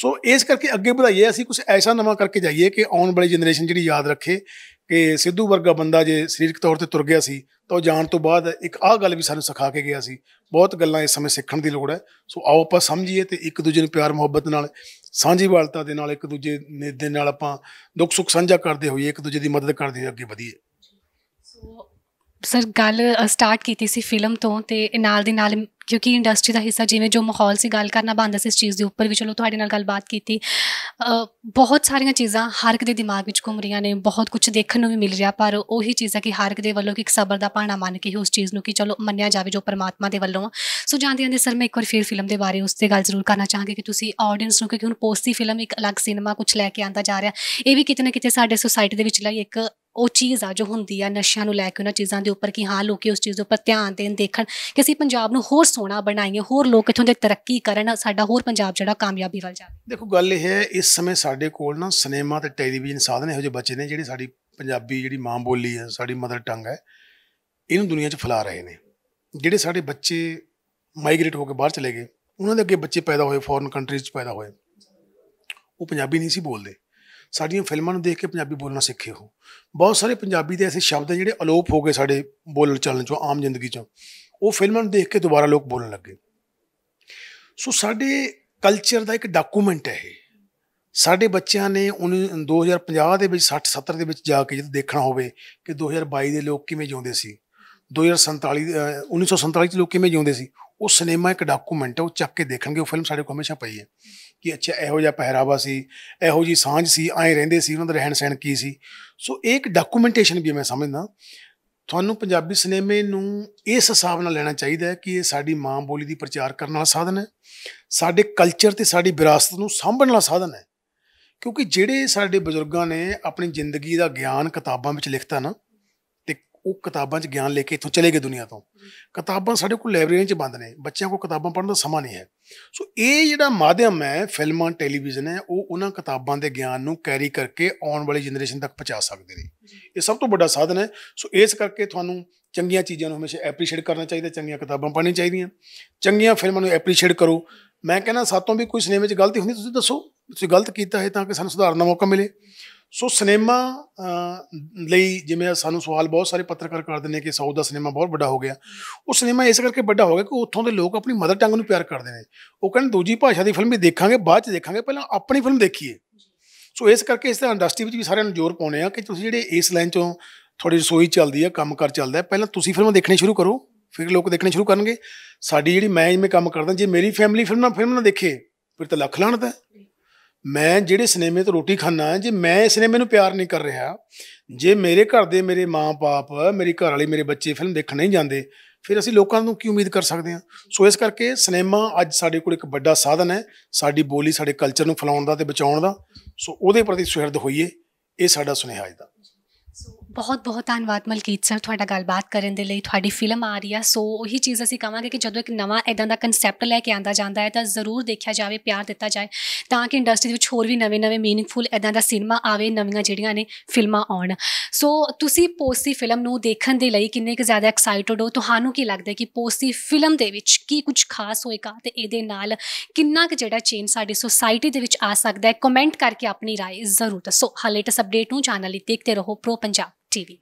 ਸੋ ਇਸ ਕਰਕੇ ਅੱਗੇ ਵਧਾਈਏ ਅਸੀਂ ਕੁਝ ਐਸਾ ਨਵਾਂ ਕਰਕੇ ਜਾਈਏ ਕਿ ਆਉਣ ਵਾਲੀ ਜਨਰੇਸ਼ਨ ਜਿਹੜੀ ਯਾਦ ਰੱਖੇ ਕਿ ਸਿੱਧੂ ਵਰਗਾ ਬੰਦਾ ਜੇ ਸਰੀਰਕ ਤੌਰ ਤੇ ਤੁਰ ਗਿਆ ਸੀ ਤਾਂ ਉਹ ਜਾਣ ਤੋਂ ਬਾਅਦ ਇੱਕ ਆਹ ਗੱਲ ਵੀ ਸਾਨੂੰ ਸਿਖਾ ਕੇ ਗਿਆ ਸੀ ਬਹੁਤ ਗੱਲਾਂ ਇਸ ਸਮੇਂ ਸਿੱਖਣ ਦੀ ਲੋੜ ਹੈ ਸੋ ਆਓ ਆਪਾਂ ਸਮਝੀਏ ਤੇ ਇੱਕ ਦੂਜੇ ਨੂੰ ਪਿਆਰ ਮੁਹੱਬਤ ਨਾਲ ਸਾਂਝੀਵਾਲਤਾ ਦੇ ਨਾਲ ਇੱਕ ਦੂਜੇ ਦੇ ਨਾਲ ਆਪਾਂ ਦੁੱਖ ਸੁੱਖ ਸਾਂਝਾ ਕਰਦੇ ਹੋਈਏ ਇੱਕ ਦੂਜੇ ਦੀ ਮਦਦ ਕਰਦੇ ਹੋਈਏ ਅੱਗੇ ਵਧੀਏ
ਸੋ ਸਰ ਗੱਲ ਸਟਾਰਟ ਕੀਤੀ ਸੀ ਫਿਲਮ ਤੋਂ ਤੇ ਨਾਲ ਦੇ ਨਾਲ ਕਿਉਂਕਿ ਇੰਡਸਟਰੀ ਦਾ ਹਿੱਸਾ ਜਿਵੇਂ ਜੋ ਮਾਹੌਲ ਸੀ ਗੱਲ ਕਰਨਾ ਬੰਦ ਸੀ ਇਸ ਚੀਜ਼ ਦੇ ਉੱਪਰ ਵੀ ਚਲੋ ਤੁਹਾਡੇ ਨਾਲ ਗੱਲਬਾਤ ਕੀਤੀ ਬਹੁਤ ਸਾਰੀਆਂ ਚੀਜ਼ਾਂ ਹਰ ਇੱਕ ਦੇ ਦਿਮਾਗ ਵਿੱਚ ਘੁੰਮ ਰਹੀਆਂ ਨੇ ਬਹੁਤ ਕੁਝ ਦੇਖਣ ਨੂੰ ਵੀ ਮਿਲ ਰਿਹਾ ਪਰ ਉਹੀ ਚੀਜ਼ ਹੈ ਕਿ ਹਰ ਇੱਕ ਦੇ ਵੱਲੋਂ ਕਿ ਇੱਕ ਸਬਰ ਦਾ ਪਾਣਾ ਮੰਨ ਕੇ ਉਸ ਚੀਜ਼ ਨੂੰ ਕਿ ਚਲੋ ਮੰਨਿਆ ਜਾਵੇ ਜੋ ਪਰਮਾਤਮਾ ਦੇ ਵੱਲੋਂ ਸੋ ਜਾਂਦੇ ਦੇ ਸਰ ਮੈਂ ਇੱਕ ਵਾਰ ਫੇਰ ਫਿਲਮ ਦੇ ਬਾਰੇ ਉਸ ਤੇ ਗੱਲ ਜ਼ਰੂਰ ਕਰਨਾ ਚਾਹਾਂਗੇ ਕਿ ਤੁਸੀਂ ਆਡੀਅנס ਨੂੰ ਕਿਉਂਕਿ ਹੁਣ ਪੋਸਟ ਦੀ ਫਿਲਮ ਇੱਕ ਅਲੱਗ ਸਿਨੇਮਾ ਕੁਝ ਲੈ ਕੇ ਆਂਦਾ ਜਾ ਰਿਹਾ ਇਹ ਵੀ ਕਿਤੇ ਨਾ ਕਿਤੇ ਸਾਡੇ ਸੋਸਾਇਟੀ ਦੇ ਵਿੱਚ ਲਈ ਇੱਕ ਉਹ ਚੀਜ਼ ਆ ਜੋ ਹੁੰਦੀ ਆ ਨਸ਼ਿਆਂ ਨੂੰ ਲੈ ਕੇ ਉਹਨਾਂ ਚੀਜ਼ਾਂ ਦੇ ਉੱਪਰ ਕਿ ਹਾਂ ਲੋਕੀ ਉਸ ਚੀਜ਼ ਦੇ ਉੱਪਰ ਧਿਆਨ ਦੇਣ ਦੇਖਣ ਕਿ ਅਸੀਂ ਪੰਜਾਬ ਨੂੰ ਹੋਰ ਸੋਹਣਾ ਬਣਾਈਏ ਹੋਰ ਲੋਕ ਇਥੋਂ ਦੇ ਤਰੱਕੀ ਕਰਨ ਸਾਡਾ ਹੋਰ ਪੰਜਾਬ ਜਿਹੜਾ ਕਾਮਯਾਬੀ ਵੱਲ ਜਾਵੇ
ਦੇਖੋ ਗੱਲ ਇਹ ਹੈ ਇਸ ਸਮੇਂ ਸਾਡੇ ਕੋਲ ਨਾ ਸਿਨੇਮਾ ਤੇ ਟੈਲੀਵਿਜ਼ਨ ਸਾਧਨ ਇਹੋ ਜਿਹੇ ਬੱਚੇ ਨੇ ਜਿਹੜੇ ਸਾਡੀ ਪੰਜਾਬੀ ਜਿਹੜੀ ਮਾਂ ਬੋਲੀ ਹੈ ਸਾਡੀ ਮਦਰ ਟੰਗ ਹੈ ਇਹਨੂੰ ਦੁਨੀਆ 'ਚ ਫੈਲਾ ਰਹੇ ਨੇ ਜਿਹੜੇ ਸਾਡੇ ਬੱਚੇ ਮਾਈਗ੍ਰੇਟ ਹੋ ਕੇ ਬਾਹਰ ਚਲੇ ਗਏ ਉਹਨਾਂ ਦੇ ਅੱਗੇ ਬੱਚੇ ਪੈਦਾ ਹੋਏ ਫੋਰਨ ਕੰਟਰੀਜ਼ 'ਚ ਪੈਦਾ ਹੋਏ ਉਹ ਪੰਜਾਬੀ ਨਹੀਂ ਸੀ ਬੋਲਦੇ ਸਾਡੀਆਂ ਫਿਲਮਾਂ ਨੂੰ ਦੇਖ ਕੇ ਪੰਜਾਬੀ ਬੋਲਣਾ ਸਿੱਖੇ ਹੋ ਬਹੁਤ ਸਾਰੇ ਪੰਜਾਬੀ ਦੇ ਐਸੇ ਸ਼ਬਦ ਜਿਹੜੇ ਅਲੋਪ ਹੋ ਗਏ ਸਾਡੇ ਬੋਲਣ ਚੱਲਣ ਚੋਂ ਆਮ ਜ਼ਿੰਦਗੀ ਚੋਂ ਉਹ ਫਿਲਮਾਂ ਨੂੰ ਦੇਖ ਕੇ ਦੁਬਾਰਾ ਲੋਕ ਬੋਲਣ ਲੱਗੇ ਸੋ ਸਾਡੇ ਕਲਚਰ ਦਾ ਇੱਕ ਡਾਕੂਮੈਂਟ ਹੈ ਇਹ ਸਾਡੇ ਬੱਚਿਆਂ ਨੇ 2050 ਦੇ ਵਿੱਚ 60 70 ਦੇ ਵਿੱਚ ਜਾ ਕੇ ਜਦ ਦੇਖਣਾ ਹੋਵੇ ਕਿ 2022 ਦੇ ਲੋਕ ਕਿਵੇਂ ਜਿਉਂਦੇ ਸੀ 2047 1947 ਦੇ ਲੋਕ ਕਿਵੇਂ ਜਿਉਂਦੇ ਸੀ ਉਹ ਸਿਨੇਮਾ ਇੱਕ ਡਾਕੂਮੈਂਟ ਹੈ ਉਹ ਚੱਕ ਕੇ ਦੇਖਣਗੇ ਉਹ ਫਿਲਮ ਸਾਡੇ ਕੋਲ ਹਮੇਸ਼ਾ ਪਈ ਹੈ ਕਿ ਅੱਛਾ ਇਹੋ ਜਿਹਾ ਪਹਿਰਾਵਾ ਸੀ ਇਹੋ ਜੀ ਸਾਂਝ ਸੀ ਐ ਰਹਿੰਦੇ ਸੀ ਉਹਨਾਂ ਦਾ ਰਹਿਣ ਸਹਿਣ ਕੀ ਸੀ ਸੋ ਇਹ ਇੱਕ ਡਾਕੂਮੈਂਟੇਸ਼ਨ ਵੀ ਮੈਂ ਸਮਝਦਾ ਤੁਹਾਨੂੰ ਪੰਜਾਬੀ ਸਿਨੇਮੇ ਨੂੰ ਇਸ ਹਿਸਾਬ ਨਾਲ ਲੈਣਾ ਚਾਹੀਦਾ ਹੈ ਕਿ ਇਹ ਸਾਡੀ ਮਾਂ ਬੋਲੀ ਦੀ ਪ੍ਰਚਾਰ ਕਰਨ ਵਾਲਾ ਸਾਧਨ ਹੈ ਸਾਡੇ ਕਲਚਰ ਤੇ ਸਾਡੀ ਵਿਰਾਸਤ ਨੂੰ ਸਾਂਭਣ ਵਾਲਾ ਸਾਧਨ ਹੈ ਕਿਉਂਕਿ ਜਿਹੜੇ ਸਾਡੇ ਬਜ਼ੁਰਗਾਂ ਨੇ ਆਪਣੀ ਜ਼ਿੰਦਗੀ ਦਾ ਗਿਆਨ ਕਿਤਾਬਾਂ ਵਿੱਚ ਲਿਖਤਾ ਨਾ ਉਹ ਕਿਤਾਬਾਂ 'ਚ ਗਿਆਨ ਲੈ ਕੇ ਇੱਥੋਂ ਚਲੇ ਗਏ ਦੁਨੀਆ ਤੋਂ ਕਿਤਾਬਾਂ ਸਾਡੇ ਕੋਲ ਲਾਇਬ੍ਰੇਰੀਆਂ 'ਚ ਬੰਦ ਨੇ ਬੱਚਿਆਂ ਕੋਲ ਕਿਤਾਬਾਂ ਪੜ੍ਹਨ ਦਾ ਸਮਾਂ ਨਹੀਂ ਹੈ ਸੋ ਇਹ ਜਿਹੜਾ ਮਾਧਿਅਮ ਹੈ ਫਿਲਮਾਂ ਟੈਲੀਵਿਜ਼ਨ ਹੈ ਉਹ ਉਹਨਾਂ ਕਿਤਾਬਾਂ ਦੇ ਗਿਆਨ ਨੂੰ ਕੈਰੀ ਕਰਕੇ ਆਉਣ ਵਾਲੀ ਜਨਰੇਸ਼ਨ ਤੱਕ ਪਹੁੰਚਾ ਸਕਦੇ ਨੇ ਇਹ ਸਭ ਤੋਂ ਵੱਡਾ ਸਾਧਨ ਹੈ ਸੋ ਇਸ ਕਰਕੇ ਤੁਹਾਨੂੰ ਚੰਗੀਆਂ ਚੀਜ਼ਾਂ ਨੂੰ ਹਮੇਸ਼ਾ ਐਪਰੀਸ਼ੀਏਟ ਕਰਨਾ ਚਾਹੀਦਾ ਚੰਗੀਆਂ ਕਿਤਾਬਾਂ ਪੜ੍ਹਨੀਆਂ ਚਾਹੀਦੀਆਂ ਚੰਗੀਆਂ ਫਿਲਮਾਂ ਨੂੰ ਐਪਰੀਸ਼ੀਏਟ ਕਰੋ ਮੈਂ ਕਹਿੰਦਾ ਸਾਤੋਂ ਵੀ ਕੋਈ ਸਿਨੇਮੇ 'ਚ ਗਲਤੀ ਹੁੰਦੀ ਤੁਸੀਂ ਦੱਸੋ ਤੁਸੀਂ ਗਲਤ ਕੀਤਾ ਹੈ ਤਾਂ ਕਿ ਸਾਨੂੰ ਸੁਧਾਰਨ ਦਾ ਮੌਕਾ ਮਿਲੇ ਸੋ ਸਿਨੇਮਾ ਲਈ ਜਿਵੇਂ ਸਾਨੂੰ ਸਵਾਲ ਬਹੁਤ ਸਾਰੇ ਪੱਤਰਕਾਰ ਕਰਦੇ ਨੇ ਕਿ ਸਾਊਥ ਦਾ ਸਿਨੇਮਾ ਬਹੁਤ ਵੱਡਾ ਹੋ ਗਿਆ ਉਹ ਸਿਨੇਮਾ ਇਸ ਕਰਕੇ ਵੱਡਾ ਹੋ ਗਿਆ ਕਿ ਉੱਥੋਂ ਦੇ ਲੋਕ ਆਪਣੀ ਮਦਰ ਟੰਗ ਨੂੰ ਪਿਆਰ ਕਰਦੇ ਨੇ ਉਹ ਕਹਿੰਦੇ ਦੂਜੀ ਭਾਸ਼ਾ ਦੀ ਫਿਲਮ ਵੀ ਦੇਖਾਂਗੇ ਬਾਅਦ ਚ ਦੇਖਾਂਗੇ ਪਹਿਲਾਂ ਆਪਣੀ ਫਿਲਮ ਦੇਖੀਏ ਸੋ ਇਸ ਕਰਕੇ ਇਸ ਤਰ੍ਹਾਂ ਇੰਡਸਟਰੀ ਵਿੱਚ ਵੀ ਸਾਰਿਆਂ ਨੂੰ ਜ਼ੋਰ ਪਾਉਣੇ ਆ ਕਿ ਤੁਸੀਂ ਜਿਹੜੇ ਇਸ ਲਾਈਨ ਚੋਂ ਤੁਹਾਡੀ ਰਸੋਈ ਚੱਲਦੀ ਆ ਕੰਮ ਕਰ ਚੱਲਦਾ ਪਹਿਲਾਂ ਤੁਸੀਂ ਫਿਲਮ ਦੇਖਣੀ ਸ਼ੁਰੂ ਕਰੋ ਫਿਰ ਲੋਕ ਦੇਖਣੇ ਸ਼ੁਰੂ ਕਰਨਗੇ ਸਾਡੀ ਜਿਹੜੀ ਮੈਂ ਜਿਵੇਂ ਕੰਮ ਕਰਦਾ ਜੇ ਮੇਰੀ ਫੈਮਿਲੀ ਫਿਲਮਾਂ ਫਿਲਮ ਨਾ ਦੇਖੇ ਫਿਰ ਤਾਂ ਲੱਖ ਲਾਣਦਾ ਮੈਂ ਜਿਹੜੇ ਸਿਨੇਮੇ ਤੋਂ ਰੋਟੀ ਖਾਣਾ ਜੇ ਮੈਂ ਇਸ ਸਿਨੇਮੇ ਨੂੰ ਪਿਆਰ ਨਹੀਂ ਕਰ ਰਿਹਾ ਜੇ ਮੇਰੇ ਘਰ ਦੇ ਮੇਰੇ ਮਾਂ ਮੇਰੀ ਘਰ ਵਾਲੀ ਮੇਰੇ ਬੱਚੇ ਫਿਲਮ ਦੇਖਣ ਨਹੀਂ ਜਾਂਦੇ ਫਿਰ ਅਸੀਂ ਲੋਕਾਂ ਨੂੰ ਕੀ ਉਮੀਦ ਕਰ ਸਕਦੇ ਹਾਂ ਸੋ ਇਸ ਕਰਕੇ ਸਿਨੇਮਾ ਅੱਜ ਸਾਡੇ ਕੋਲ ਇੱਕ ਵੱਡਾ ਸਾਧਨ ਹੈ ਸਾਡੀ ਬੋਲੀ ਸਾਡੇ ਕਲਚਰ ਨੂੰ ਫਲਾਉਣ ਦਾ ਤੇ ਬਚਾਉਣ ਦਾ ਸੋ ਉਹਦੇ ਪ੍ਰਤੀ ਸੁਹਿਰਦ ਹੋਈਏ ਇਹ ਸਾਡਾ ਸੁਨੇਹਾ ਅੱਜ ਦਾ
ਬਹੁਤ ਬਹੁਤ ਧੰਨਵਾਦ ਮਲਕੀਤ ਸਰ ਤੁਹਾਡਾ ਗੱਲਬਾਤ ਕਰਨ ਦੇ ਲਈ ਤੁਹਾਡੀ ਫਿਲਮ ਆ ਰਹੀ ਆ ਸੋ ਉਹੀ ਚੀਜ਼ ਅਸੀਂ ਕਵਾਂਗੇ ਕਿ ਜਦੋਂ ਇੱਕ ਨਵਾਂ ਐਦਾਂ ਦਾ ਕਨਸੈਪਟ ਲੈ ਕੇ ਆਂਦਾ ਜਾਂਦਾ ਹੈ ਤਾਂ ਜ਼ਰੂਰ ਦੇਖਿਆ ਜਾਵੇ ਪਿਆਰ ਦਿੱਤਾ ਜਾਏ ਤਾਂ ਕਿ ਇੰਡਸਟਰੀ ਵਿੱਚ ਹੋਰ ਵੀ ਨਵੇਂ-ਨਵੇਂ मीनिंगफुल ਐਦਾਂ ਦਾ ਸਿਨੇਮਾ ਆਵੇ ਨਵੀਆਂ ਜਿਹੜੀਆਂ ਨੇ ਫਿਲਮਾਂ ਆਉਣ ਸੋ ਤੁਸੀਂ ਪੋਸਟੀ ਫਿਲਮ ਨੂੰ ਦੇਖਣ ਦੇ ਲਈ ਕਿੰਨੇ ਕੁ ਜ਼ਿਆਦਾ ਐਕਸਾਈਟਡ ਹੋ ਤੁਹਾਨੂੰ ਕੀ ਲੱਗਦਾ ਕਿ ਪੋਸਟੀ ਫਿਲਮ ਦੇ ਵਿੱਚ ਕੀ ਕੁਝ ਖਾਸ ਹੋਏਗਾ ਤੇ ਇਹਦੇ ਨਾਲ ਕਿੰਨਾ ਕੁ ਜਿਹੜਾ ਚੇਂਜ ਸਾਡੀ ਸੋਸਾਇਟੀ ਦੇ ਵਿੱਚ ਆ ਸਕਦਾ ਹੈ ਕਮੈਂਟ ਕਰਕੇ ਆਪਣੀ رائے ਜ਼ਰੂਰ ਦੱਸੋ ਹਾਲੇ ਤੱਕ ਅਪਡੇਟ ਨੂੰ ਚੈਨਲ ਲਈ ਦੇਖਦੇ ਰਹੋ ਪ੍ਰੋ ਪੰਜਾਬ TV.